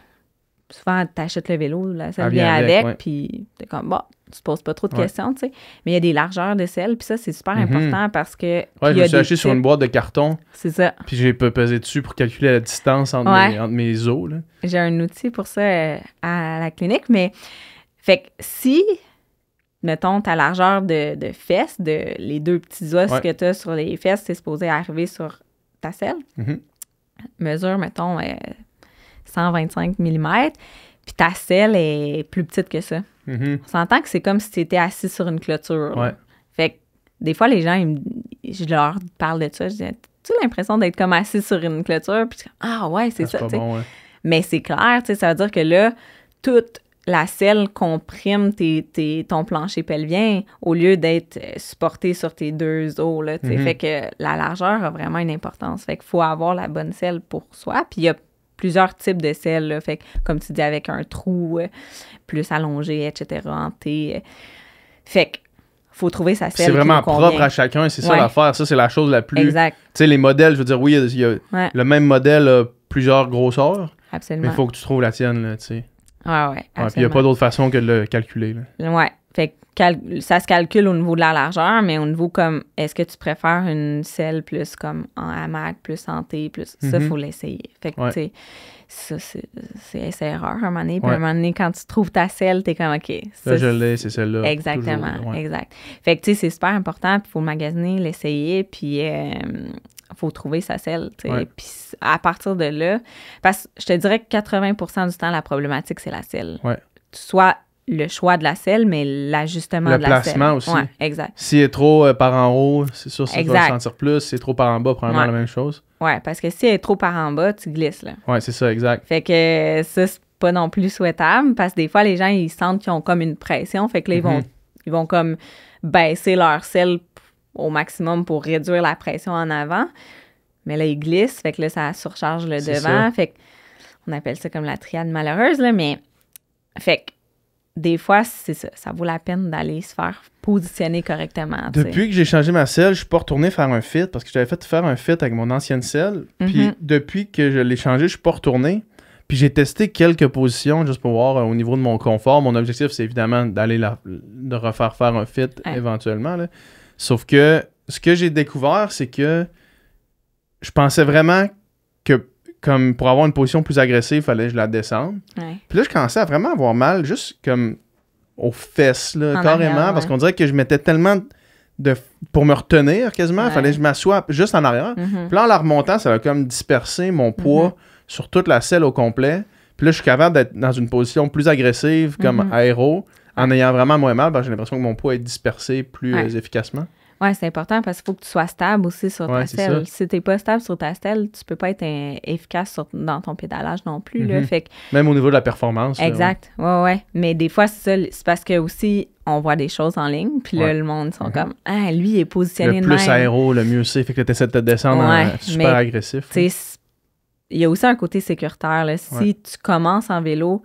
souvent, tu achètes le vélo, là, ça vient avec, puis puis t'es comme, bah, tu te poses pas trop de questions, tu sais. Mais il y a des largeurs de selle, puis ça, c'est super mhm. important parce que. Ouais, je me suis acheté sur une boîte de carton. C'est ça. Puis j'ai pesé dessus pour calculer la distance entre, mes, entre mes os, J'ai un outil pour ça euh, à la clinique, mais fait que si, mettons, ta largeur de, de fesse, de les deux petits os que tu as sur les fesses, c'est supposé arriver sur ta selle, mm-hmm. mesure, mettons, 125 euh, mm, puis ta selle est plus petite que ça. Mm-hmm. On s'entend que c'est comme si tu étais assis sur une clôture. Fait que des fois, les gens, je leur parle de ça, je dis as l'impression d'être comme assis sur une clôture Puis Ah ouais, c'est ah, ça. Mais c'est clair, tu sais, ça veut dire que là, toute la selle comprime ton plancher pelvien au lieu d'être euh, supporté sur tes deux os. Là, mhm. Fait que la largeur a vraiment une importance. Fait qu'il faut avoir la bonne selle pour soi. Puis il y a plusieurs types de selles. fait que, comme tu dis, avec un trou euh, plus allongé, etc., Il euh. fait faut trouver sa selle. C'est vraiment propre à chacun, c'est ça l'affaire. Ça, c'est la chose la plus. Exact. Tu sais, les modèles, je veux dire, oui, le même modèle a plusieurs grosseurs. Absolument. Mais il faut que tu trouves la tienne, là, tu sais ouais, ouais il n'y a pas d'autre façon que de le calculer. Là. Ouais. Fait ça se calcule au niveau de la largeur, mais au niveau comme est-ce que tu préfères une selle plus comme en hamac, plus santé, plus. Ça, il mhm. faut l'essayer. Fait que tu sais, ça, c'est erreur à un moment donné. Puis à un moment donné, quand tu trouves ta selle, t'es comme OK. Ça, là, je l'ai, c'est celle-là. Exactement, exact. Fait que tu sais, c'est super important. Puis il faut le magasiner, l'essayer. Puis. Euh, faut trouver sa selle. Puis à partir de là, parce je te dirais que 80 du temps, la problématique, c'est la selle. Soit le choix de la selle, mais l'ajustement de la selle. Le placement aussi. Ouais, exact. Si est trop euh, par en haut, c'est sûr que va sentir plus. Si est trop par en bas, probablement la même chose. Oui, parce que si elle est trop par en bas, tu glisses, là. c'est ça, exact. Fait que ça, c'est pas non plus souhaitable parce que des fois, les gens, ils sentent qu'ils ont comme une pression. Fait que là, ils, mhm. vont, ils vont comme baisser leur selle au maximum pour réduire la pression en avant. Mais là, il glisse, fait que là, ça surcharge le devant. Fait on appelle ça comme la triade malheureuse, là, mais fait des fois, c'est ça. Ça vaut la peine d'aller se faire positionner correctement. Depuis que j'ai changé ma selle, je suis pas retourné faire un fit parce que j'avais fait faire un fit avec mon ancienne selle. Puis mhm. depuis que je l'ai changé, je suis pas retourné. Puis j'ai testé quelques positions juste pour voir euh, au niveau de mon confort. Mon objectif, c'est évidemment d'aller de refaire faire un fit éventuellement. Là. Sauf que ce que j'ai découvert, c'est que je pensais vraiment que comme pour avoir une position plus agressive, il fallait que je la descende. Puis là, je commençais à vraiment avoir mal, juste comme aux fesses, carrément, parce qu'on dirait que je mettais tellement de pour me retenir quasiment, il fallait que je m'assoie juste en arrière. Mhm. Puis là, en la remontant, ça a comme dispersé mon mhm. poids sur toute la selle au complet. Puis là, je suis capable d'être dans une position plus agressive, comme mhm. aéro. En ayant vraiment moins mal, ben, j'ai l'impression que mon poids est dispersé plus euh, efficacement. Oui, c'est important parce qu'il faut que tu sois stable aussi sur ta selle. Si tu n'es pas stable sur ta selle, tu peux pas être euh, efficace dans ton pédalage non plus. Mm-hmm. fait Même au niveau de la performance. Exact. ouais, Mais des fois, c'est parce que aussi, on voit des choses en ligne, puis là, le monde sont mm-hmm. comme Ah, lui, il est positionné le plus aéro, le mieux c'est. Fait que tu essaies de te descendre en, euh, super agressif. Hein. Il y a aussi un côté sécuritaire. Si tu commences en vélo,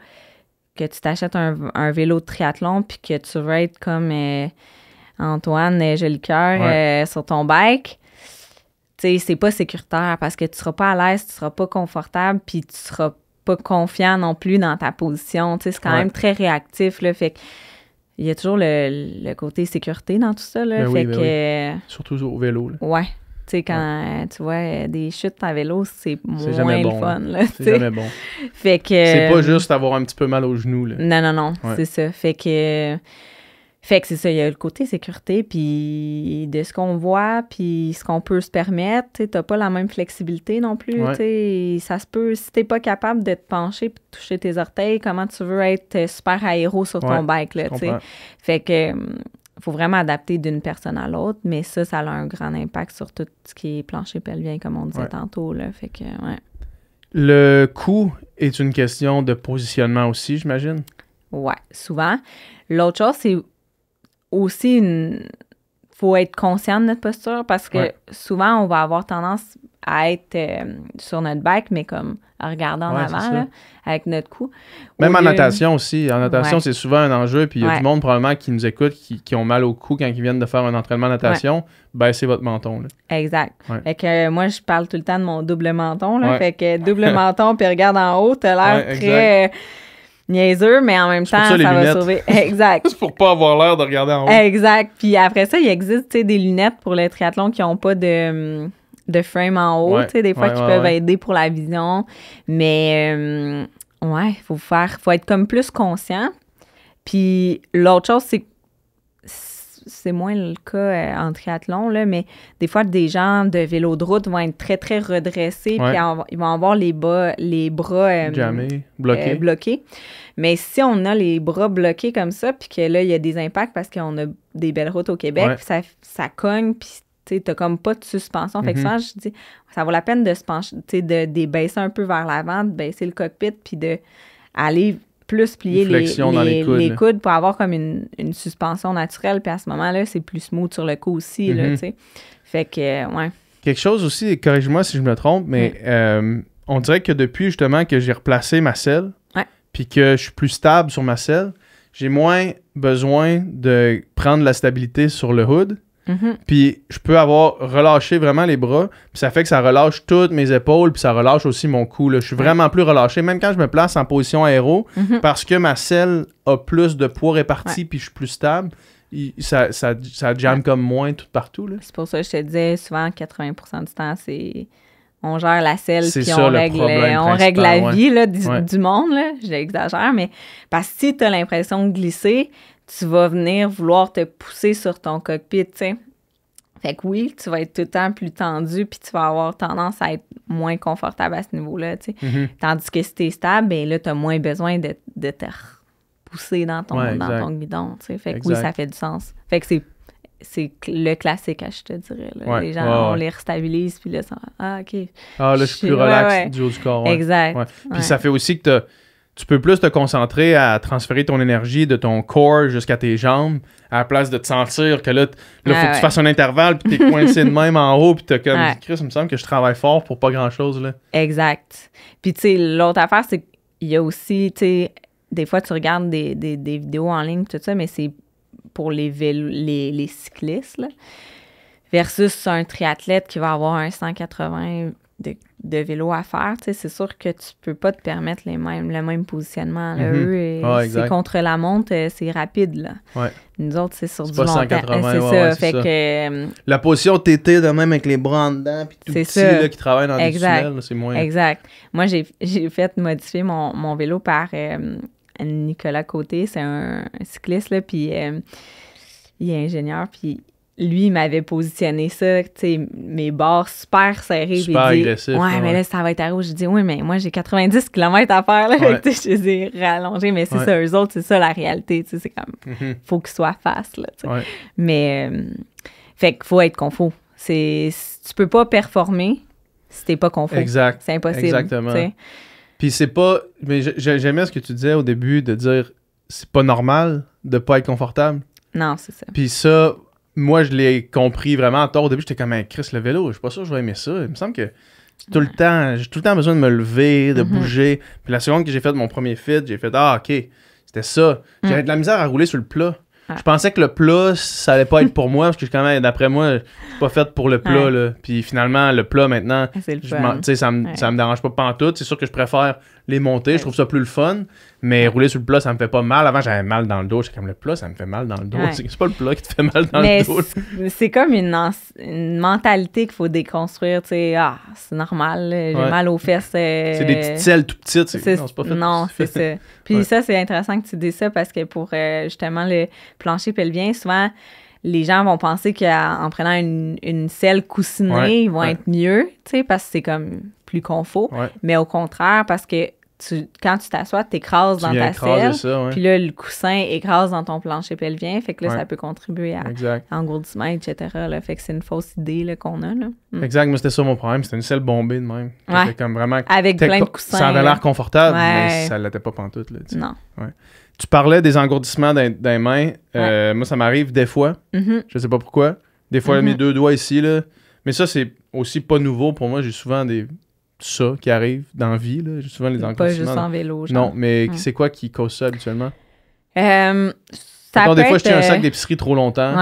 que tu t'achètes un, vélo de triathlon puis que tu veux être comme euh, Antoine euh, Jolicoeur euh, sur ton bike, tu sais, c'est pas sécuritaire parce que tu seras pas à l'aise, tu seras pas confortable puis tu seras pas confiant non plus dans ta position. Tu sais, c'est quand même très réactif, là. Fait qu'il il y a toujours le, côté sécurité dans tout ça, là. Ben fait que, ben Surtout au vélo, Ouais. Tu sais, quand euh, tu vois euh, des chutes à vélo, c'est moins le fun. C'est jamais bon. [LAUGHS] fait que. C'est pas euh, juste avoir un petit peu mal aux genoux. Non, non, non. C'est ça. Fait que. Fait que c'est ça, il y a le côté sécurité, puis de ce qu'on voit, puis ce qu'on peut se permettre, tu n'as pas la même flexibilité non plus. Ça se peut, si tu pas capable de te pencher et de toucher tes orteils, comment tu veux être super aéro sur ton bike? Là, fait que faut vraiment adapter d'une personne à l'autre, mais ça, ça a un grand impact sur tout ce qui est plancher pelvien, comme on disait tantôt. Là, fait Le coût est une question de positionnement aussi, j'imagine? Ouais, souvent. L'autre chose, c'est aussi une, faut être conscient de notre posture parce que souvent, on va avoir tendance à être euh, sur notre back, mais comme à regarder en avant, avec notre cou. Même en natation aussi. En natation, c'est souvent un enjeu. Puis il y a du monde probablement qui nous écoute, qui, ont mal au cou quand ils viennent de faire un entraînement de natation. Baissez ben, votre menton. Exact. Et que euh, moi, je parle tout le temps de mon double menton. fait que double [LAUGHS] menton, puis regarde en haut, t'as l'air très niaiseux, mais en même temps, ça, va sauver. [LAUGHS] Exact. c'est pour pas avoir l'air de regarder en haut. Exact. Puis après ça, il existe des lunettes pour les triathlons qui n'ont pas de, de frame en haut, des fois qui peuvent aider pour la vision. Mais euh, ouais, faut faire, faut être comme plus conscient. Puis l'autre chose, c'est c'est moins le cas euh, en triathlon, là, mais des fois, des gens de vélo de route vont être très, très redressés, puis ils vont avoir les, bas, les bras euh, euh, bloqués. Mais si on a les bras bloqués comme ça, puis que là, il y a des impacts parce qu'on a des belles routes au Québec, ça, cogne, puis tu n'as comme pas de suspension. Fait mhm. souvent, je dis, ça vaut la peine de se pencher, de, baisser un peu vers l'avant, de baisser le cockpit, puis de aller plus plier les, coudes, pour avoir comme une, suspension naturelle. Puis à ce moment-là, c'est plus smooth sur le cou aussi. Mhm. fait que, euh, ouais. Quelque chose aussi, corrige-moi si je me trompe, mais euh, on dirait que depuis justement que j'ai replacé ma selle, puis que je suis plus stable sur ma selle, j'ai moins besoin de prendre la stabilité sur le hood. Mhm. Puis je peux avoir relâché vraiment les bras, puis ça fait que ça relâche toutes mes épaules, puis ça relâche aussi mon cou. Je suis vraiment plus relâché, même quand je me place en position aéro, mhm. parce que ma selle a plus de poids réparti, puis je suis plus stable. Ça, ça, ça jamme comme moins tout partout. C'est pour ça que je te disais souvent 80% du temps, c'est on gère la selle puis on, règle, on règle la vie là, du, monde. Là. Je mais parce que si tu as l'impression de glisser, tu vas venir vouloir te pousser sur ton cockpit, tu sais. Fait que oui, tu vas être tout le temps plus tendu, puis tu vas avoir tendance à être moins confortable à ce niveau-là, tu sais. Mhm. Tandis que si t'es stable, bien là, t'as moins besoin de, de, te pousser dans ton, guidon, tu sais. Fait que oui, ça fait du sens. Fait que c'est le classique, hein, je te dirais. les gens, on les restabilise, puis là, ça... ah, OK. Ah, là, je suis plus relax du haut du corps. Exact. Puis ça fait aussi que tu tu peux plus te concentrer à transférer ton énergie de ton corps jusqu'à tes jambes, à la place de te sentir que là, là faut que tu fasses un intervalle, puis t'es coincé de même en haut, puis t'as comme, Chris, il me semble que je travaille fort pour pas grand-chose, là. Exact. Puis, tu sais, l'autre affaire, c'est qu'il y a aussi, tu sais, des fois, tu regardes des, vidéos en ligne, tout ça, mais c'est pour les, les, les cyclistes, là, versus un triathlète qui va avoir un 180 de de vélo à faire, tu sais, c'est sûr que tu peux pas te permettre les mêmes, le même positionnement. Mhm. Eux, ah, c'est contre la montre, euh, c'est rapide. Là. Nous autres, c'est sur du pas long C'est ça. Euh, la position TT de même avec les bras en dedans, puis tout petit qui travaille dans exact. des c'est moins... Exact. Moi, j'ai fait modifier mon, mon vélo par euh, Nicolas Côté. C'est un, cycliste, là, puis... il est ingénieur, puis lui m'avait positionné ça, tu sais, mes bords super serrés. Super dit, agressif, ouais, mais là, ça va être à rouge. J'ai dit, oui, mais moi, j'ai 90 km à faire, là. [LAUGHS] je les ai rallongés, mais c'est ça, eux autres, c'est ça la réalité, tu sais, c'est comme, mm-hmm. faut qu'ils soient face, là, tu Mais, euh, fait qu'il faut être confort. C'est, tu peux pas performer si t'es pas confo. Exact. C'est impossible. Exactement. Puis c'est pas, mais j'aimais ce que tu disais au début de dire, c'est pas normal de pas être confortable. Non, c'est ça. Puis ça, moi, je l'ai compris vraiment à tort. Au début, j'étais comme un Chris le vélo, je suis pas sûr que je vais aimer ça. Il me semble que tout le temps, j'ai tout le temps besoin de me lever, de mhm. bouger. Puis la seconde que j'ai fait mon premier fit, j'ai fait Ah, ok, c'était ça. J'avais de la misère à rouler sur le plat. Je pensais que le plat, ça allait pas être pour moi, parce que quand même, d'après moi, je suis pas fait pour le plat. Puis finalement, le plat maintenant, ah, ça, me, me dérange pas pantoute. C'est sûr que je préfère les monter, je trouve ça plus le fun. Mais rouler sur le plat, ça me fait pas mal. Avant, j'avais mal dans le dos. C'est comme le plat, ça me fait mal dans le dos. Ce [LAUGHS] C'est pas le plat qui te fait mal dans le dos. C'est comme une, mentalité qu'il faut déconstruire. Tu sais, ah, c'est normal, j'ai mal aux fesses. Euh, c'est des petites selles tout petites. C'est... Non, c'est pas fait. Non, c'est ça. [LAUGHS] Puis ça, c'est intéressant que tu dis ça parce que pour euh, justement le plancher pelvien, souvent, les gens vont penser qu'en prenant une, selle coussinée, ils vont être mieux, tu sais, parce que c'est comme plus confort. Mais au contraire, parce que quand tu t'assois, tu t'écrases dans ta selle. Puis là, le coussin écrase dans ton plancher pelvien. Fait que là, ça peut contribuer à, l'engourdissement, etc. Fait que c'est une fausse idée qu'on a. Hmm. Exact. Moi, c'était ça mon problème. C'était une selle bombée de même. Avec plein de coussins. Ça avait l'air confortable, mais ça l'était pas pantoute. Là, non. Tu parlais des engourdissements d'un mains. Euh, moi, ça m'arrive des fois. Mm-hmm. Je sais pas pourquoi. Des fois, mm-hmm. mes deux doigts ici. là. Mais ça, c'est aussi pas nouveau pour moi. J'ai souvent des ça qui arrive dans la vie, là, souvent les Pas juste en vélo. Non, mais c'est quoi qui cause ça habituellement? Euh, des fois, je tiens un euh, sac d'épicerie trop longtemps,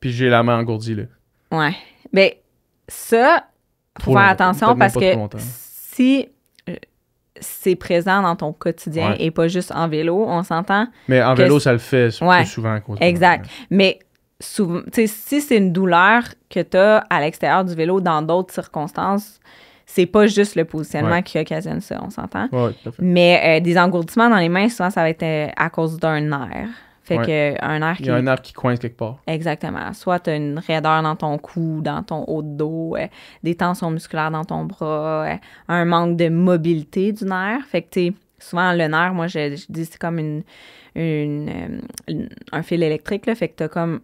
puis j'ai la main engourdie. Là. Ouais. Mais ben, ça, faut faire attention parce que si euh, c'est présent dans ton quotidien et pas juste en vélo, on s'entend. Mais en vélo, ça le fait souvent Exact. Mais souvent, si c'est une douleur que tu as à l'extérieur du vélo dans d'autres circonstances, c'est pas juste le positionnement qui occasionne ça, on s'entend. mais euh, des engourdissements dans les mains, souvent, ça va être euh, à cause d'un nerf. Fait que un nerf qui... Il y a un nerf qui coince quelque part. Exactement. Soit tu as une raideur dans ton cou, dans ton haut de dos, euh, des tensions musculaires dans ton bras, un manque de mobilité du nerf. Fait que tu souvent le nerf, moi je, dis c'est comme un fil électrique là, fait que t'as comme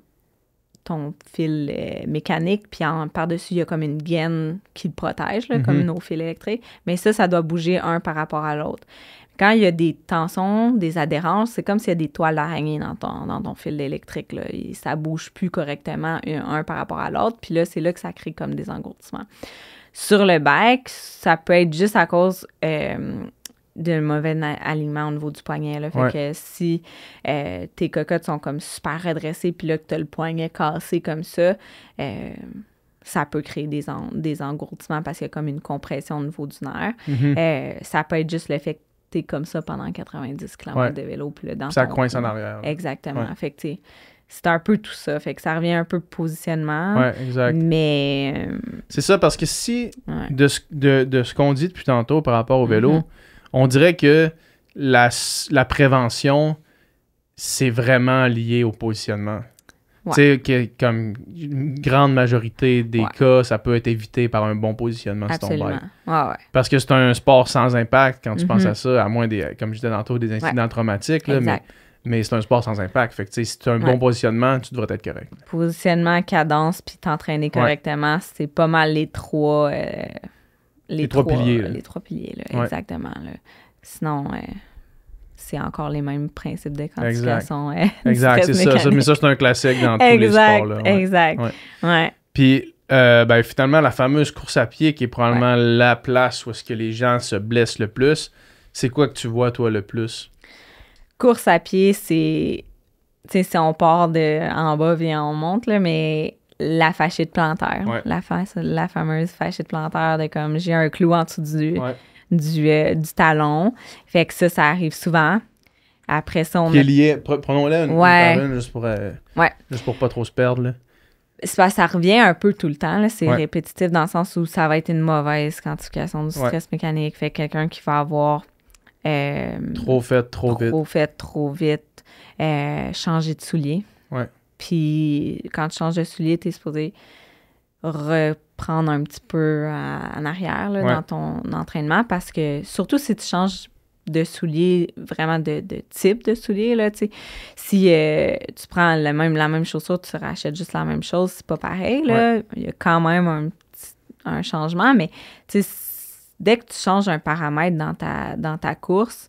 ton fil euh, mécanique, puis par-dessus, il y a comme une gaine qui le protège, comme comme nos fils électriques. Mais ça, ça doit bouger un par rapport à l'autre. Quand il y a des tensions, des adhérences, c'est comme s'il y a des toiles d'araignée dans ton, dans fil électrique. Là. ne ça bouge plus correctement un, par rapport à l'autre. Puis là, c'est là que ça crée comme des engourdissements. Sur le bec, ça peut être juste à cause euh, d'un mauvais alignement au niveau du poignet. Là. Fait que si euh, tes cocottes sont comme super redressées, puis là que t'as le poignet cassé comme ça, euh, ça peut créer des, engourdissements parce qu'il y a comme une compression au niveau du nerf. Mm-hmm. Euh, ça peut être juste le fait que t'es comme ça pendant 90 km de vélo, puis là, dans Ça coince en arrière. Exactement. Fait que c'est un peu tout ça. Fait que ça revient un peu positionnement. Mais. C'est ça, parce que si, de ce, qu'on dit depuis tantôt par rapport au vélo, mm-hmm on dirait que la, prévention, c'est vraiment lié au positionnement. Tu sais, comme une grande majorité des cas, ça peut être évité par un bon positionnement Absolument. ton bike. Ouais, Parce que c'est un sport sans impact quand tu mm-hmm. penses à ça, à moins des, comme je disais tantôt, des incidents traumatiques. Là, mais, mais c'est un sport sans impact. Fait que si tu as un bon positionnement, tu devrais être correct. Positionnement, cadence, puis t'entraîner correctement, c'est pas mal les trois. Euh, euh, les, trois, piliers. Les trois piliers, exactement. Sinon, euh, c'est encore les mêmes principes de quantification. Euh, [LAUGHS] exact, c'est ça, Mais ça, c'est un classique dans tous les sports. Là. Exact. Ouais. Puis, ben, finalement, la fameuse course à pied qui est probablement la place où est-ce que les gens se blessent le plus, c'est quoi que tu vois, toi, le plus? Course à pied, c'est. Tu sais, si on part de en bas, vient on monte, là, mais la fâchée de planteur, La, fameuse fâchée de planteur de comme j'ai un clou en dessous du, euh, du, talon. Fait que ça, ça arrive souvent. Après ça, on. est Prenons-la une, euh, ouais. juste pour. ne pas trop se perdre. Là. Ça, ça revient un peu tout le temps. C'est répétitif dans le sens où ça va être une mauvaise quantification du stress mécanique. Fait quelqu'un qui va avoir. Euh, trop fait, trop, trop vite. Trop fait, trop vite. changer de soulier puis quand tu changes de soulier, tu es supposé reprendre un petit peu en arrière dans ton entraînement parce que surtout si tu changes de soulier, vraiment de, type de soulier, Là, si euh, tu prends même, la même chaussure, tu rachètes juste la même chose, c'est pas pareil. Il y a quand même un, changement, mais dès que tu changes un paramètre dans ta, dans ta course,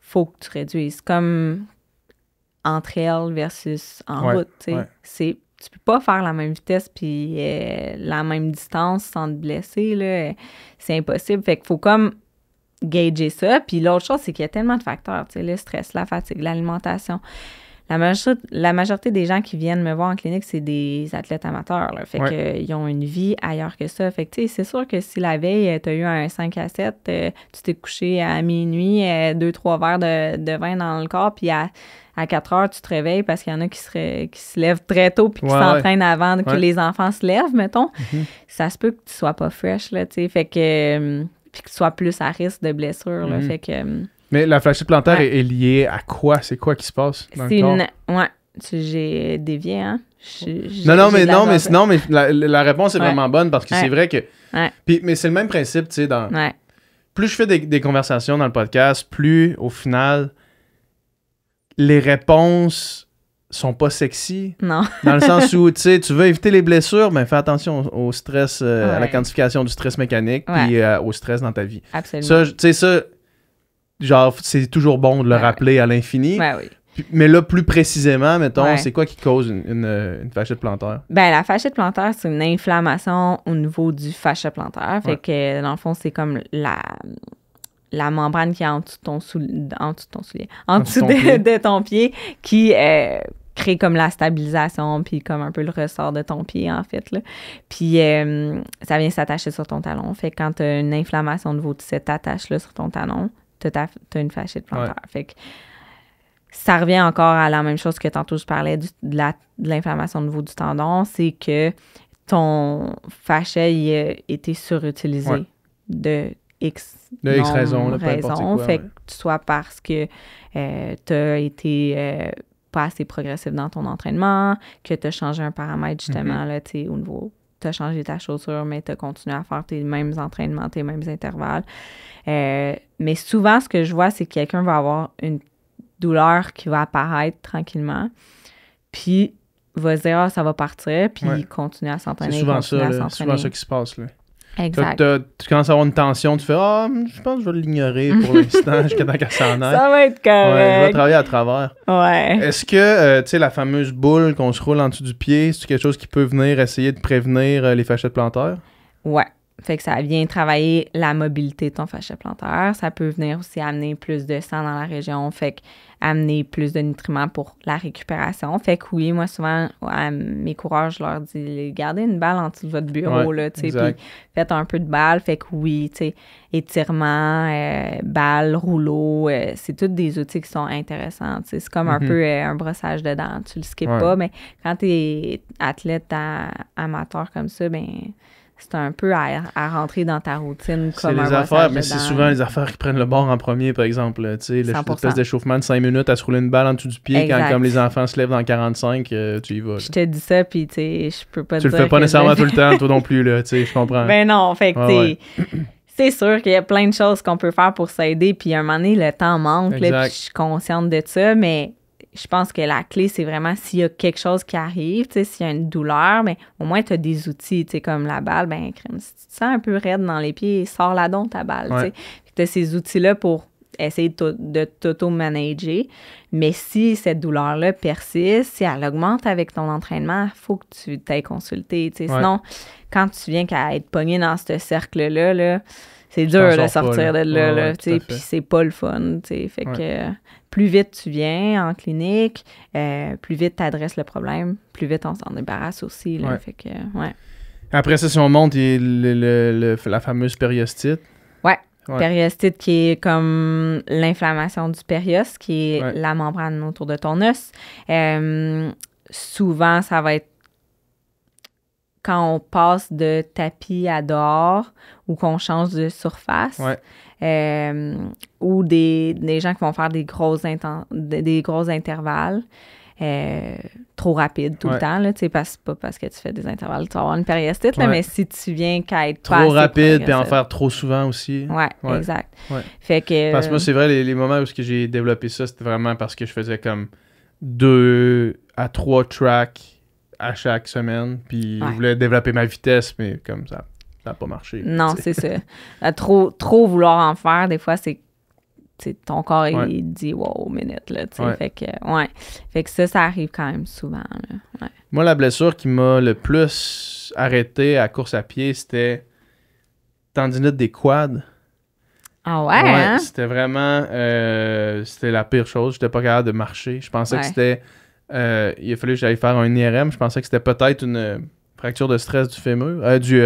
faut que tu réduises. Comme entre elles versus en route. Tu C'est, tu peux pas faire la même vitesse puis euh, la même distance sans te blesser. Là. C'est impossible. Fait qu'il faut comme gager ça. Puis l'autre chose, c'est qu'il y a tellement de facteurs. Le stress, la fatigue, l'alimentation. La majorité, des gens qui viennent me voir en clinique, c'est des athlètes amateurs. Fait qu'ils ont une vie ailleurs que ça. Fait que, c'est sûr que si la veille, euh, tu as eu un 5 à 7, euh, tu t'es couché à minuit, deux, trois verres de, vin dans le corps, puis à à 4 heures, tu te réveilles parce qu'il y en a qui, qui se lèvent très tôt puis qui s'entraînent avant que les enfants se lèvent, mettons. Mm-hmm. Ça se peut que tu sois pas fresh, là, tu sais. Fait que. Euh, puis que tu sois plus à risque de blessure, mm-hmm. Fait que. Euh, mais la flash plantaire est, liée à quoi? C'est quoi qui se passe? C'est une. Ouais j'ai dévié, hein? non, non, mais non, mais non, mais la, réponse est vraiment bonne parce que c'est vrai que. mais c'est le même principe, tu sais, dans. Plus je fais des, conversations dans le podcast, plus au final, les réponses sont pas sexy. Non. [LAUGHS] dans le sens où, tu sais, tu veux éviter les blessures, mais fais attention au stress, euh, à la quantification du stress mécanique, puis euh, au stress dans ta vie. Absolument. Ça, tu sais, ça, genre, c'est toujours bon de le rappeler à l'infini. oui. Mais là, plus précisément, mettons, c'est quoi qui cause une, une, euh, une, plantaire? Ben, la fasciite plantaire, c'est une inflammation au niveau du fascia plantaire. Fait que, dans le fond, c'est comme la, la membrane qui est en dessous de ton, en de ton pied, qui euh, crée comme la stabilisation, puis comme un peu le ressort de ton pied, en fait. Là. Puis euh, ça vient s'attacher sur ton talon. Fait quand tu as une inflammation de vos cette attache-là sur ton talon, tu as, une fâchée de Fait que ça revient encore à la même chose que tantôt je parlais de l'inflammation de, de du tendon, c'est que ton fâché a été surutilisé de X de X raison, raison fait que que soit parce que euh, tu as été euh, pas assez progressif dans ton entraînement, que tu as changé un paramètre justement mhm. là, -hmm. au niveau tu as changé ta chaussure, mais tu as continué à faire tes mêmes entraînements, tes mêmes intervalles. Euh, mais souvent, ce que je vois, c'est que quelqu'un va avoir une douleur qui va apparaître tranquillement, puis va se dire, ah, ça va partir, puis il continue à s'entraîner. C'est souvent, ça, souvent qui se passe. Là tu commences à avoir une tension, tu fais Ah, oh, je pense que je vais l'ignorer pour [LAUGHS] l'instant jusqu'à temps qu'elle s'en aille. Ça va être correct. Ouais, je vais travailler à travers. Ouais. Est-ce que, euh, tu sais, la fameuse boule qu'on se roule en dessous du pied, c'est quelque chose qui peut venir essayer de prévenir euh, les fachettes plantaires? Ouais. Fait que ça vient travailler la mobilité de ton fascia plantaire. Ça peut venir aussi amener plus de sang dans la région, fait amener plus de nutriments pour la récupération. Fait que oui, moi, souvent, à mes coureurs, je leur dis gardez une balle en dessous de votre bureau, là, tu sais, puis faites un peu de balle. Fait que oui, tu sais, étirement, euh, balle, rouleau, euh, c'est tous des outils qui sont intéressants. c'est comme un mhm. peu euh, un brossage de dents. Tu le skippes pas, mais quand tu es athlète amateur comme ça, ben c'est un peu à, rentrer dans ta routine comme les affaires, mais c'est souvent les affaires qui prennent le bord en premier, par exemple. Tu sais, l'espèce d'échauffement de 5 minutes à se rouler une balle en dessous du pied quand comme les enfants se lèvent dans 45, euh, tu y vas. Je te dis ça, puis tu sais, je peux pas tu dire. Tu le fais pas nécessairement tout le temps, toi non plus, là, tu sais, je comprends. Ben non, fait que C'est sûr qu'il y a plein de choses qu'on peut faire pour s'aider, puis à un moment donné, le temps manque, là, puis je suis consciente de ça, mais je pense que la clé, c'est vraiment s'il y a quelque chose qui arrive, s'il y a une douleur, mais au moins, tu as des outils, comme la balle, ben, crème, si tu te sens un peu raide dans les pieds, sors la donc ta balle, ouais. tu as ces outils-là pour essayer de t'auto-manager. Mais si cette douleur-là persiste, si elle augmente avec ton entraînement, il faut que tu t'aies consulter, Sinon, quand tu viens qu'à être pogné dans ce cercle-là, là c'est dur de sortir de là, puis c'est pas le fun, Fait que euh, plus vite tu viens en clinique, euh, plus vite tu adresses le problème, plus vite on s'en débarrasse aussi, là, Fait que, euh, ouais. Après ça, si on monte, il le, la fameuse périostite. Ouais. Périostite qui est comme l'inflammation du périoste, qui est la membrane autour de ton os. souvent, ça va être quand on passe de tapis à dehors ou qu'on change de surface. Euh, ou des, gens qui vont faire des, grosses des gros intervalles. Euh, trop rapides tout le temps, là, pas parce que tu fais des intervalles, tu vas avoir une périostite, mais si tu viens qu'à être trop rapide, et en faire trop souvent aussi. Ouais, exact. Fait que... Parce que moi, c'est vrai, les, les, moments où j'ai développé ça, c'était vraiment parce que je faisais comme deux à trois tracks à chaque semaine, puis je voulais développer ma vitesse, mais comme ça pas marché. Non, c'est ça. Trop, trop vouloir en faire, des fois, c'est ton corps il dit wow minute là fait que fait que ça ça arrive quand même souvent moi la blessure qui m'a le plus arrêté à course à pied c'était tendinite des quads ah ouais, hein? c'était vraiment euh, c'était la pire chose j'étais pas capable de marcher je pensais que c'était euh, il a fallu que j'aille faire un IRM je pensais que c'était peut-être une fracture de stress du fémur euh, du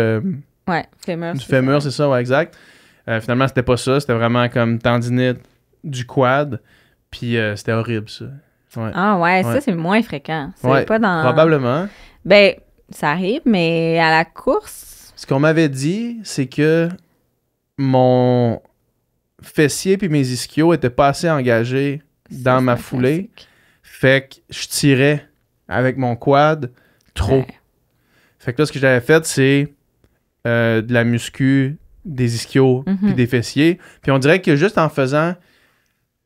Ouais, fémur. Du fémur, c'est ça, ouais, exact. Euh, finalement, c'était pas ça. C'était vraiment comme tendinite du quad. Puis euh, c'était horrible, ça. Ouais. Ah ouais, ça, c'est moins fréquent. C'est pas dans... probablement. Ben, ça arrive, mais à la course... Ce qu'on m'avait dit, c'est que mon fessier puis mes ischios étaient pas assez engagés dans ma foulée. Fait que je tirais avec mon quad trop. Fait que là, ce que j'avais fait, c'est euh, de la muscu, des ischios, mhm. puis des fessiers. Puis on dirait que juste en faisant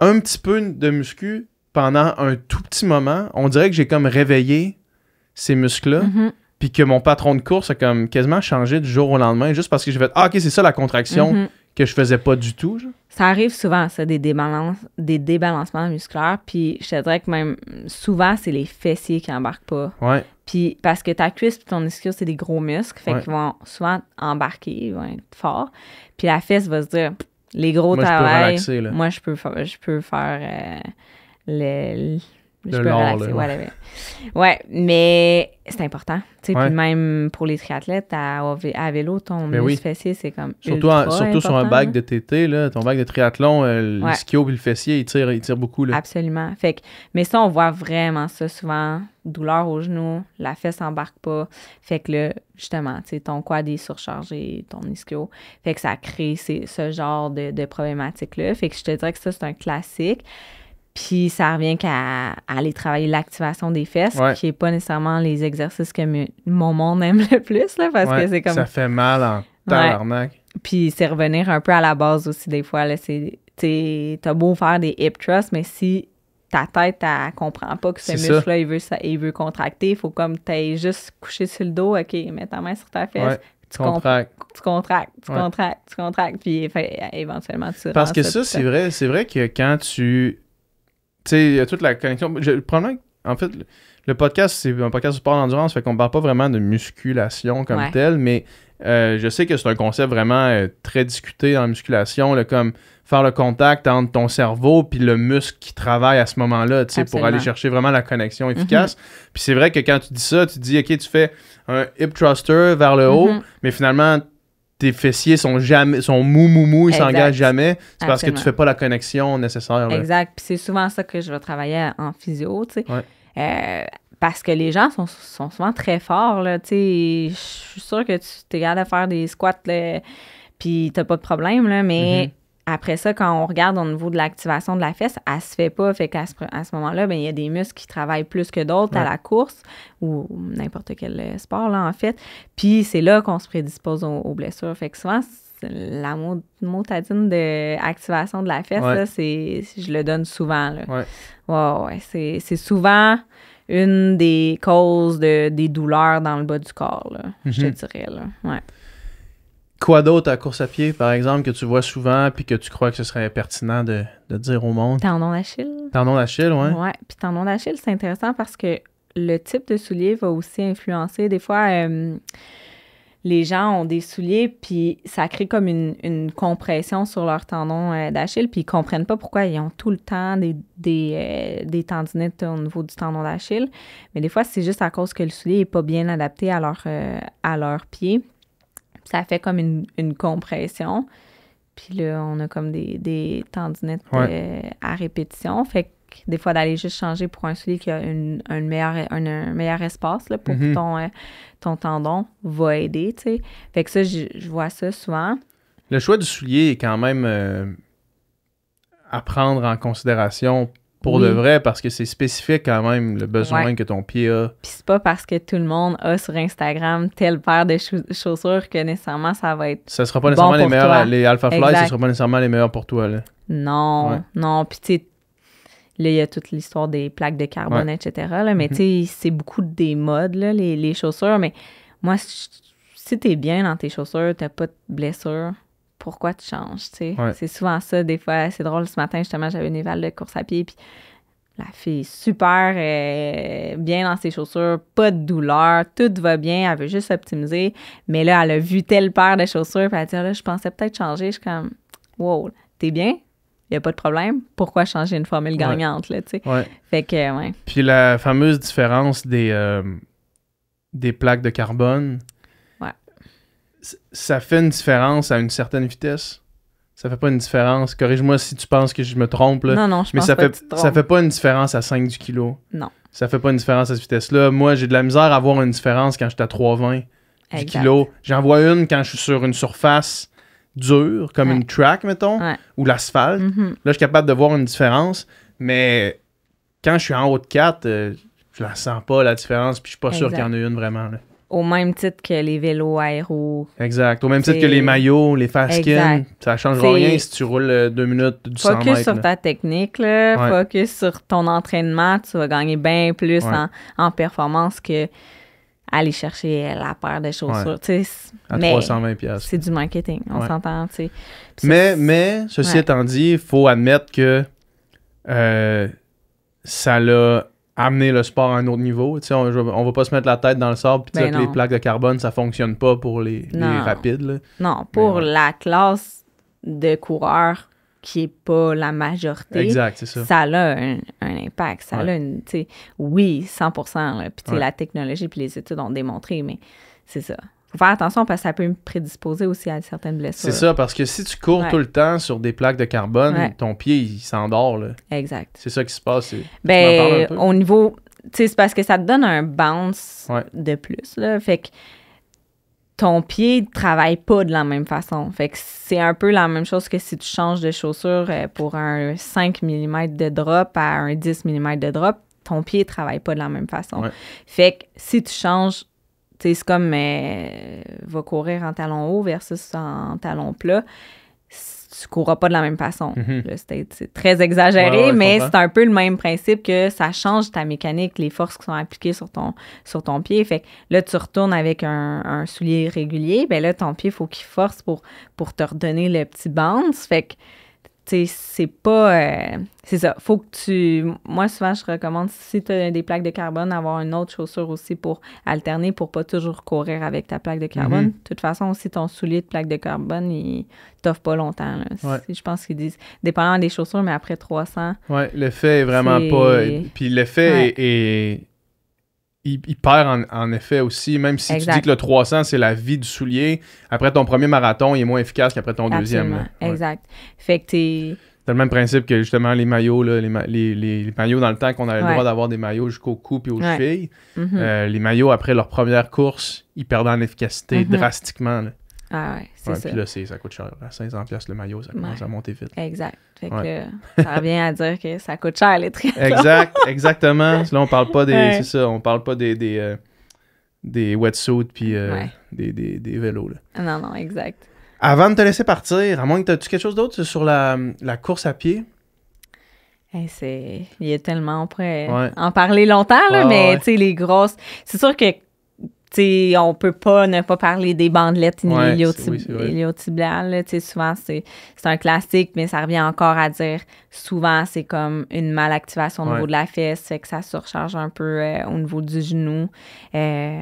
un petit peu de muscu pendant un tout petit moment, on dirait que j'ai comme réveillé ces muscles-là. Mhm. Puis que mon patron de course a comme quasiment changé du jour au lendemain, juste parce que j'ai fait Ah, ok, c'est ça la contraction mhm. que je faisais pas du tout. Ça arrive souvent, ça, des, débalances, des débalancements musculaires. Puis je dirais que même souvent, c'est les fessiers qui embarquent pas. Ouais. Puis parce que ta cuisse et ton ischio, c'est des gros muscles, fait qu'ils vont souvent embarquer, ils vont être forts. Puis la fesse va se dire, les gros moi, Je peux relaxer, Moi, je peux, faire euh, le, je peux relaxer, ouais. mais c'est important. Puis même pour les triathlètes, à, vélo, ton ben fessier, c'est comme Surtout, surtout sur un bac de TT, là, ton bac de triathlon, euh, l'ischio et le fessier, ils tirent, ils beaucoup. Là. Absolument. Fait mais ça, on voit vraiment ça souvent. Douleur au genou, la fesse embarque pas. Fait que là, justement, ton quad est surchargé, ton ischio. Fait que ça crée ce genre de, de problématique-là. Fait que je te dirais que ça, c'est un classique. Puis ça revient qu'à aller travailler l'activation des fesses, qui n'est pas nécessairement les exercices que mon monde aime le plus, là, Ça fait mal en tabarnak. Puis c'est revenir un peu à la base aussi des fois, là, c'est... T'as beau faire des hip thrusts, mais si ta tête, ne comprend pas que ce muscle-là, il veut, ça, il veut contracter, il faut comme t'es juste couché sur le dos, OK, mets ta main sur ta fesse, tu contractes. tu contractes, tu contractes, tu contractes, puis éventuellement tu Parce que ça, c'est vrai, c'est vrai que quand tu sais, il y a toute la connexion. le problème, en fait, le podcast, c'est un podcast de sport d'endurance, fait qu'on parle pas vraiment de musculation comme telle, mais euh, je sais que c'est un concept vraiment euh, très discuté dans la musculation, comme faire le contact entre ton cerveau puis le muscle qui travaille à ce moment-là, pour aller chercher vraiment la connexion mhm. efficace. Puis c'est vrai que quand tu dis ça, tu dis, OK, tu fais un hip thruster vers le haut, mhm. mais finalement, tes fessiers sont jamais sont mou mou mou, ils s'engagent jamais, c'est parce que tu fais pas la connexion nécessaire. Exact. Puis c'est souvent ça que je vais travailler en physio, tu euh, parce que les gens sont, souvent très forts, là, tu sais. Je suis sûre que tu t'es capable de faire des squats, là, puis t'as pas de problème, là, mais mm-hmm après ça, quand on regarde au niveau de l'activation de la fesse, elle se fait pas. Fait qu'à ce, à ce moment-là, ben, il y a des muscles qui travaillent plus que d'autres à la course ou n'importe quel euh, sport, là, en fait. Puis c'est là qu'on se prédispose aux, blessures. Fait que souvent, la motadine motadine d'activation de la fesse, c'est, je le donne souvent. ouais, c'est, souvent une des causes de, des douleurs dans le bas du corps, je mhm. dirais. Là. Quoi d'autre à course à pied, par exemple, que tu vois souvent puis que tu crois que ce serait pertinent de, dire au monde? Tendon d'Achille. Tendon d'Achille, oui. Oui, puis tendon d'Achille, c'est intéressant parce que le type de soulier va aussi influencer. Des fois, euh, les gens ont des souliers, puis ça crée comme une, compression sur leur tendon euh, d'Achille, puis ils comprennent pas pourquoi ils ont tout le temps des, euh, des, tendinettes au niveau du tendon d'Achille. Mais des fois, c'est juste à cause que le soulier n'est pas bien adapté à leur, à leur pied ça fait comme une, compression. Puis là, on a comme des, des tendinettes euh, à répétition. Fait que des fois, d'aller juste changer pour un soulier qui a une, un, meilleur espace là, pour que mhm. euh, ton, tendon va aider, tu sais. Fait que ça, je, vois ça souvent. Le choix du soulier est quand même euh, à prendre en considération pour de vrai, parce que c'est spécifique quand même le besoin que ton pied a. Puis c'est pas parce que tout le monde a sur Instagram telle paire de chaussures que nécessairement ça va être. Ça sera pas nécessairement les meilleurs, les Alpha Fly, ce sera pas nécessairement les meilleurs pour toi. Non, non. Puis tu sais, là, il y a toute l'histoire des plaques de carbone, etc. mais mhm. tu sais, c'est beaucoup des modes, les, les chaussures. Mais moi, si t'es bien dans tes chaussures, t'as pas de blessure, pourquoi tu changes, tu sais. C'est souvent ça, des fois. C'est drôle, ce matin, justement, j'avais une éval de course à pied, puis la fille est super euh, bien dans ses chaussures, pas de douleur, tout va bien, elle veut juste s'optimiser. Mais là, elle a vu telle paire de chaussures, puis elle a dit, ah, là, je pensais peut-être changer. Je suis comme, wow, t'es bien? Il n'y a pas de problème. Pourquoi changer une formule gagnante, là, tu sais? Fait que, ouais. Puis la fameuse différence des, euh, des plaques de carbone ça fait une différence à une certaine vitesse. Ça fait pas une différence. Corrige-moi si tu penses que je me trompe. Non, Mais ça fait, ça fait pas une différence à 5 du kilo. Non. Ça fait pas une différence à cette vitesse-là. Moi, j'ai de la misère à voir une différence quand je suis à 3,20 du kilo. J'en vois une quand je suis sur une surface dure, comme une track, mettons, ou l'asphalte. Mhm. Là, je suis capable de voir une différence, mais quand je suis en haut de 4, euh, je la sens pas, la différence, puis je suis pas sûr qu'il y en ait une vraiment au même titre que les vélos aéro. Exact. Au même titre que les maillots, les fast-skins. Ça ne change rien si tu roules euh, deux minutes du Focus sur ta technique, là. focus sur ton entraînement. Tu vas gagner bien plus en, performance que aller chercher euh, la paire de chaussures. À 320$. C'est du marketing, on s'entend. Mais, mais, ceci étant dit, il faut admettre que euh, ça l'a amener le sport à un autre niveau. on, on va pas se mettre la tête dans le sable puis que ben les plaques de carbone, ça fonctionne pas pour les, rapides. Non, pour la classe de coureurs qui n'est pas la majorité, ça. a un, impact. oui, 100 Puis la technologie puis les études ont démontré, mais c'est ça faire attention parce que ça peut me prédisposer aussi à certaines blessures. C'est ça, parce que si tu cours tout le temps sur des plaques de carbone, ton pied, il s'endort. Exact. C'est ça qui se passe. Ben, au niveau. Tu c'est parce que ça te donne un bounce de plus. Là. Fait que ton pied ne travaille pas de la même façon. Fait que c'est un peu la même chose que si tu changes de chaussure euh, pour un 5 mm de drop à un 10 mm de drop, ton pied ne travaille pas de la même façon. Fait que si tu changes c'est comme euh, va courir en talon haut versus en talon plat. Tu courras pas de la même façon. Mhm. C'est très exagéré, mais c'est un peu le même principe que ça change ta mécanique, les forces qui sont appliquées sur ton, sur ton pied. Fait que là, tu retournes avec un, soulier régulier, ben là, ton pied, il faut qu'il force pour, pour te redonner le petit bounce. Fait que tu c'est pas. Euh, c'est ça. Faut que tu. Moi, souvent, je recommande, si tu as des plaques de carbone, avoir une autre chaussure aussi pour alterner, pour pas toujours courir avec ta plaque de carbone. Mhm. De toute façon, aussi, ton soulier de plaque de carbone, il t'offre pas longtemps. Je pense qu'ils disent. Dépendant des chaussures, mais après 300. le fait est vraiment pas. Puis le fait est il, perd en, effet aussi, même si tu dis que le 300, c'est la vie du soulier, après ton premier marathon, il est moins efficace qu'après ton deuxième. Exact. Fait que C'est le même principe que justement les maillots, les, les, les, maillots dans le temps qu'on a le droit d'avoir des maillots jusqu'au cou et aux chevilles. Mm-hmm. Euh, les maillots, après leur première course, ils perdent en efficacité mm-hmm. drastiquement. Ah c'est ça. Puis là, ça coûte cher. À 500$ le maillot, ça commence à monter vite. Exact. ça revient à dire que ça coûte cher les triathlons. Exact, exactement. [LAUGHS] là, on parle pas des. C'est ça, on parle pas des. des euh, des wetsuits puis euh, des, des, des, vélos. Là. Ah non, non, exact. Avant de te laisser partir, à moins que tu as quelque chose d'autre sur la, la course à pied, eh, c'est... Il y a tellement, on en parler longtemps, ah mais tu sais, les grosses. C'est sûr que on on peut pas ne pas parler des bandelettes ouais, de Oui, souvent, c'est un classique, mais ça revient encore à dire souvent, c'est comme une malactivation au niveau de la fesse, fait que ça surcharge un peu euh, au niveau du genou. Euh,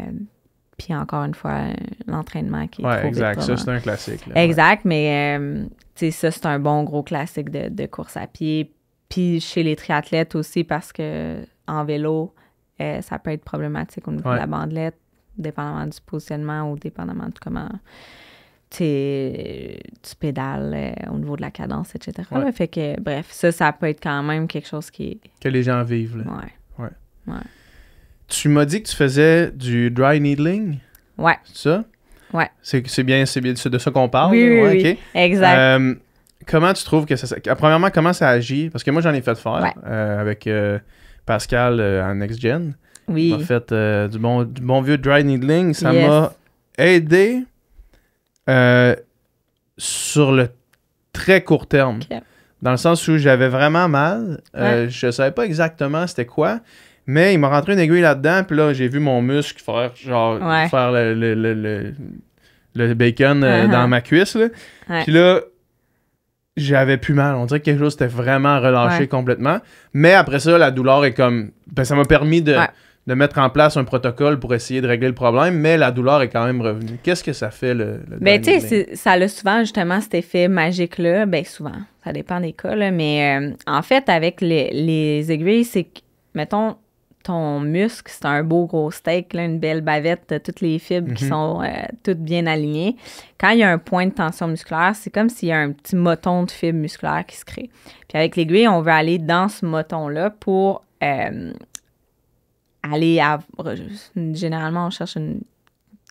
puis encore une fois, l'entraînement qui est trop exact. ça, c'est un classique. exact, mais euh, ça, c'est un bon gros classique de, course à pied. Puis chez les triathlètes aussi, parce que en vélo, ça peut être problématique au niveau de la bandelette dépendamment du positionnement ou dépendamment de comment tu pédales euh, au niveau de la cadence, etc. fait que, bref, ça, ça peut être quand même quelque chose qui... Que les gens vivent, Ouais. Tu m'as dit que tu faisais du dry needling. Ouais. C'est ça? Ouais. C'est bien, de ça qu'on parle. Oui, Exact. Euh, comment tu trouves que ça... Premièrement, comment ça agit? Parce que moi, j'en ai fait faire euh, avec Pascal en Next Gen. Oui. fait euh, du, bon, du vieux dry needling. Ça m'a aidé euh, sur le très court terme. Dans le sens où j'avais vraiment mal. Euh, je ne savais pas exactement c'était quoi. Mais il m'a rentré une aiguille là-dedans. Puis là, j'ai vu mon muscle faire, genre, faire le, bacon uh-huh. dans ma cuisse. Puis là, j'avais plus mal. On dirait que quelque chose était vraiment relâché complètement. Mais après ça, la douleur est comme. Ben, ça m'a permis de, de mettre en place un protocole pour essayer de régler le problème, mais la douleur est quand même revenue. Qu'est-ce que ça fait, le, Mais ben, tu sais, ça a souvent, justement, cet effet magique-là. Ben, souvent, ça dépend des cas, là, mais euh, en fait, avec les, aiguilles, c'est que, mettons, ton muscle, c'est un beau gros steak, une belle bavette, toutes les fibres qui mhm. sont euh, toutes bien alignées. Quand il y a un point de tension musculaire, c'est comme s'il y a un petit moton de fibres musculaires qui se crée. Puis avec l'aiguille, on veut aller dans ce moton-là pour... Euh, aller Généralement, on cherche une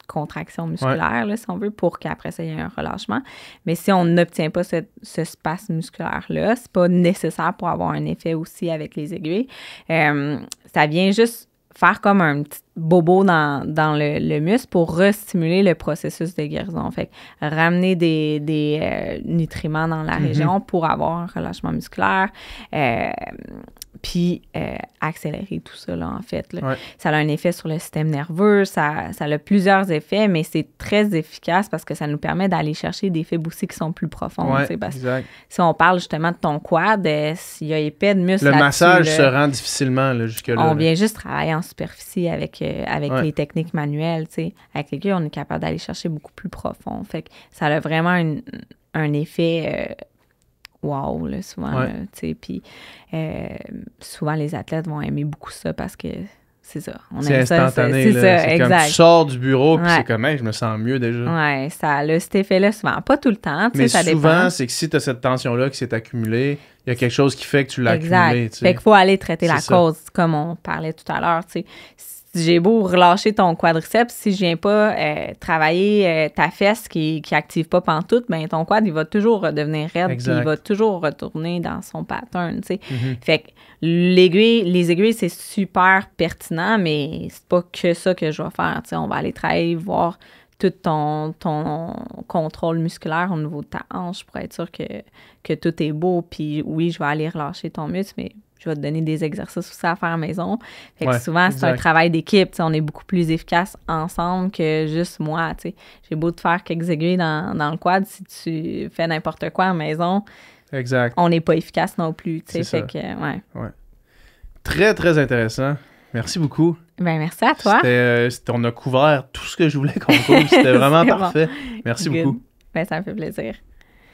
contraction musculaire, là, si on veut, pour qu'après ça, il y ait un relâchement. Mais si on n'obtient pas ce, ce spasme musculaire-là, c'est pas nécessaire pour avoir un effet aussi avec les aiguilles. Euh, ça vient juste faire comme un petit bobo dans, dans le, muscle pour restimuler le processus de guérison. Fait ramener des, des euh, nutriments dans la mhm. région pour avoir un relâchement musculaire. Euh, puis euh, accélérer tout ça, en fait. Ça a un effet sur le système nerveux, ça, ça a plusieurs effets, mais c'est très efficace parce que ça nous permet d'aller chercher des fibres aussi qui sont plus profonds. parce que si on parle justement de ton quad, il euh, s'il y a épais de muscles. Le massage se rend difficilement jusque-là. On vient juste travailler en superficie avec, euh, avec les techniques manuelles. T'sais. Avec gars, on est capable d'aller chercher beaucoup plus profond. Fait ça a vraiment un effet wow, là, souvent. Ouais. Puis euh, souvent, les athlètes vont aimer beaucoup ça parce que c'est ça. On c'est instantané. C'est, ça, exact. comme tu sors du bureau, puis c'est comme, hey, je me sens mieux déjà. Oui, ça a cet effet-là souvent. Pas tout le temps, tu sais, ça dépend. souvent, c'est que si tu as cette tension-là qui s'est accumulée, il y a quelque chose qui fait que tu l'as accumulée. Fait qu'il faut aller traiter la cause, comme on parlait tout à l'heure, tu sais j'ai beau relâcher ton quadriceps, si je viens pas euh, travailler euh, ta fesse qui, qui active pas pantoute, ben ton quad, il va toujours devenir raide, puis il va toujours retourner dans son pattern, tu mm-hmm. Fait que les aiguilles, c'est super pertinent, mais c'est pas que ça que je vais faire, On va aller travailler, voir tout ton, contrôle musculaire au niveau de ta hanche pour être sûr que, que tout est beau, puis oui, je vais aller relâcher ton muscle, mais je vais te donner des exercices ça à faire à la maison. Fait que souvent, c'est un travail d'équipe. On est beaucoup plus efficace ensemble que juste moi. J'ai beau te faire quelques dans, le quad. Si tu fais n'importe quoi à maison, on n'est pas efficace non plus. ouais. Très, très intéressant. Merci beaucoup. Ben, merci à toi. Euh, on a couvert tout ce que je voulais qu'on couvre. [LAUGHS] C'était vraiment parfait. Merci beaucoup. Ben, ça me fait plaisir.